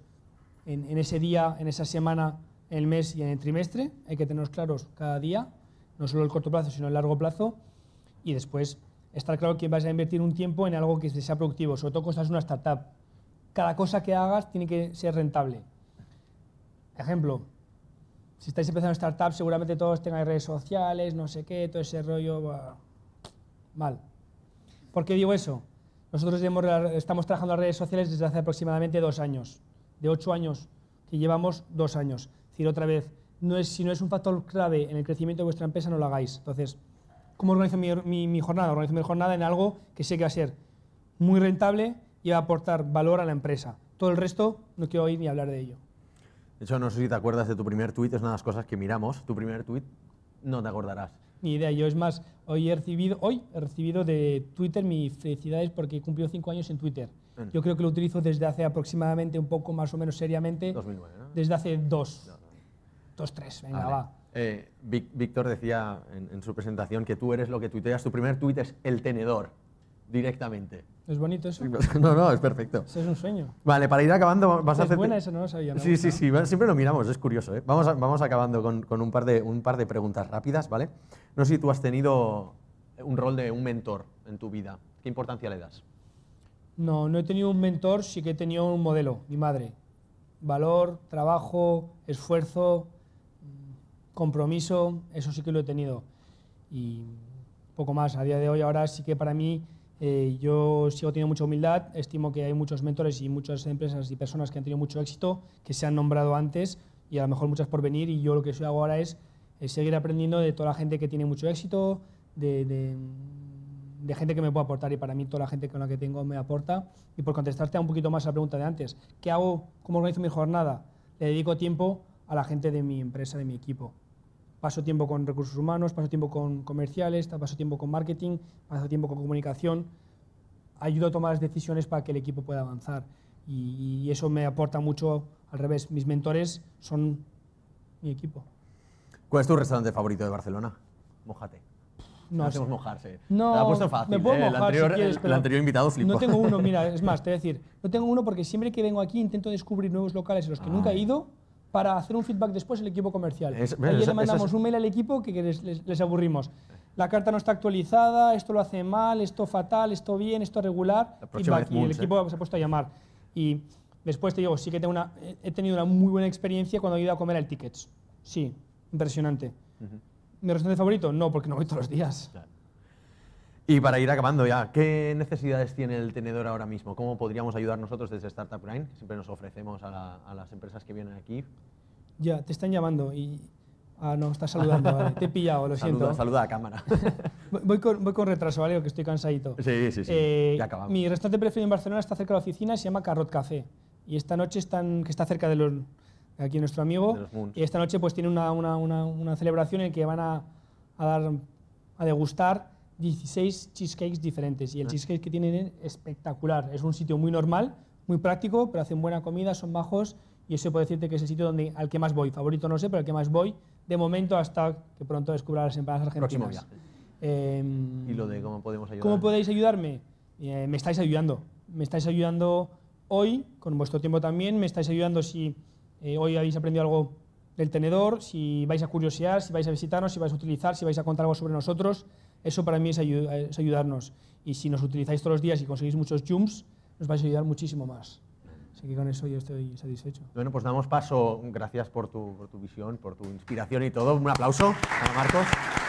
en, ese día, en esa semana, en el mes y en el trimestre. Hay que tenerlos claros cada día, no solo el corto plazo, sino el largo plazo. Y después estar claro que vas a invertir un tiempo en algo que sea productivo, sobre todo cuando estás en una startup. Cada cosa que hagas tiene que ser rentable. Ejemplo, si estáis empezando startup, seguramente todos tengáis redes sociales, no sé qué, todo ese rollo. va mal. ¿Por qué digo eso? Nosotros estamos trabajando en redes sociales desde hace aproximadamente dos años, de ocho años que llevamos dos años. Es decir, otra vez, no es, si no es un factor clave en el crecimiento de vuestra empresa, no lo hagáis. Entonces, ¿cómo organizo mi, jornada? Organizo mi jornada en algo que sé que va a ser muy rentable y va a aportar valor a la empresa. Todo el resto no quiero oír ni hablar de ello. De hecho, no sé si te acuerdas de tu primer tweet. es una de las cosas que miramos. Tu primer tweet, no te acordarás ni idea. Yo es más, hoy he recibido, hoy he recibido de Twitter mis felicidades porque he cumplido cinco años en Twitter. Yo creo que lo utilizo desde hace aproximadamente un poco más o menos seriamente. Desde hace dos. Dos, tres, venga, va. Eh, Víctor decía en, su presentación que tú eres lo que tuiteas. Tu primer tuit es el tenedor directamente. ¿Es bonito eso? *laughs* No, no, es perfecto. es un sueño. Vale, para ir acabando, vas a hacer. buena, eso no lo sabía. Sí, sí, sí, siempre lo miramos, es curioso. ¿eh? Vamos, vamos acabando con, un, par de, un par de preguntas rápidas, ¿vale? No sé si tú has tenido un rol de un mentor en tu vida. ¿Qué importancia le das? No, no he tenido un mentor, sí que he tenido un modelo, mi madre. Valor, trabajo, esfuerzo, compromiso, eso sí que lo he tenido. Y poco más, a día de hoy ahora sí que para mí eh, yo sigo teniendo mucha humildad, estimo que hay muchos mentores y muchas empresas y personas que han tenido mucho éxito, que se han nombrado antes y a lo mejor muchas por venir y yo lo que yo hago ahora es, eh, seguir aprendiendo de toda la gente que tiene mucho éxito, de, de, gente que me puede aportar y para mí toda la gente con la que tengo me aporta. Y por contestarte un poquito más a la pregunta de antes, ¿qué hago? ¿Cómo organizo mi jornada? Le dedico tiempo a la gente de mi empresa, de mi equipo paso tiempo con recursos humanos, paso tiempo con comerciales, paso tiempo con marketing, paso tiempo con comunicación, ayudo a tomar las decisiones para que el equipo pueda avanzar. Y, eso me aporta mucho, al revés, mis mentores son mi equipo. ¿Cuál es tu restaurante favorito de Barcelona? Mojate. No, hacemos mojarse. No, ha puesto fácil. Me puedo ¿eh? mojar el, anterior, si quieres, el, anterior, invitado flipó. No tengo uno, mira, es *laughs* más, te voy a decir, no tengo uno porque siempre que vengo aquí intento descubrir nuevos locales en los que nunca he ah. ido para hacer un feedback después el equipo comercial. le mandamos un mail al equipo que, les, aburrimos. La carta no está actualizada, esto lo hace mal, esto fatal, esto bien, esto regular. Y el equipo se ha puesto a llamar. Y después te digo, sí que tengo una, he tenido una muy buena experiencia cuando he ido a comer al Tickets. Sí, impresionante. ¿Me resulta ¿Mi restaurante favorito? No, porque no voy todos los días. Y para ir acabando ya, ¿qué necesidades tiene el tenedor ahora mismo? ¿Cómo podríamos ayudar nosotros desde Startup Grind? Siempre nos ofrecemos a, las empresas que vienen aquí. Ya, te están llamando y... Ah, no, estás saludando, vale. Te he pillado, lo *laughs* siento. Saluda a cámara. *laughs* voy, con, retraso, ¿vale? Que estoy cansadito. Sí, sí, sí. Eh, ya acabamos. Mi restaurante preferido en Barcelona está cerca de la oficina, se llama Carrot Café. Y esta noche están, que está cerca de los, aquí nuestro amigo. Y esta noche pues tiene una, celebración en que van a, a, dar, a degustar 16 cheesecakes diferentes y el ah. cheesecake que tienen es espectacular. Es un sitio muy normal, muy práctico, pero hacen buena comida, son bajos y eso puedo decirte que es el sitio donde, al que más voy. Favorito no sé, pero al que más voy de momento hasta que pronto descubra las empanadas argentinas. Próximo em, ¿Y lo de cómo podemos ayudar? ¿Cómo podéis ayudarme? Eh, me estáis ayudando. Me estáis ayudando hoy, con vuestro tiempo también. Me estáis ayudando si eh, hoy habéis aprendido algo del tenedor, si vais a curiosear, si vais a visitarnos, si vais a utilizar, si vais a contar algo sobre nosotros. Eso para mí es, ayudarnos. Y si nos utilizáis todos los días y conseguís muchos jumps, nos vais a ayudar muchísimo más. Así que con eso yo estoy satisfecho. Bueno, pues damos paso, gracias por tu, visión, por tu inspiración y todo. Un aplauso a Marcos.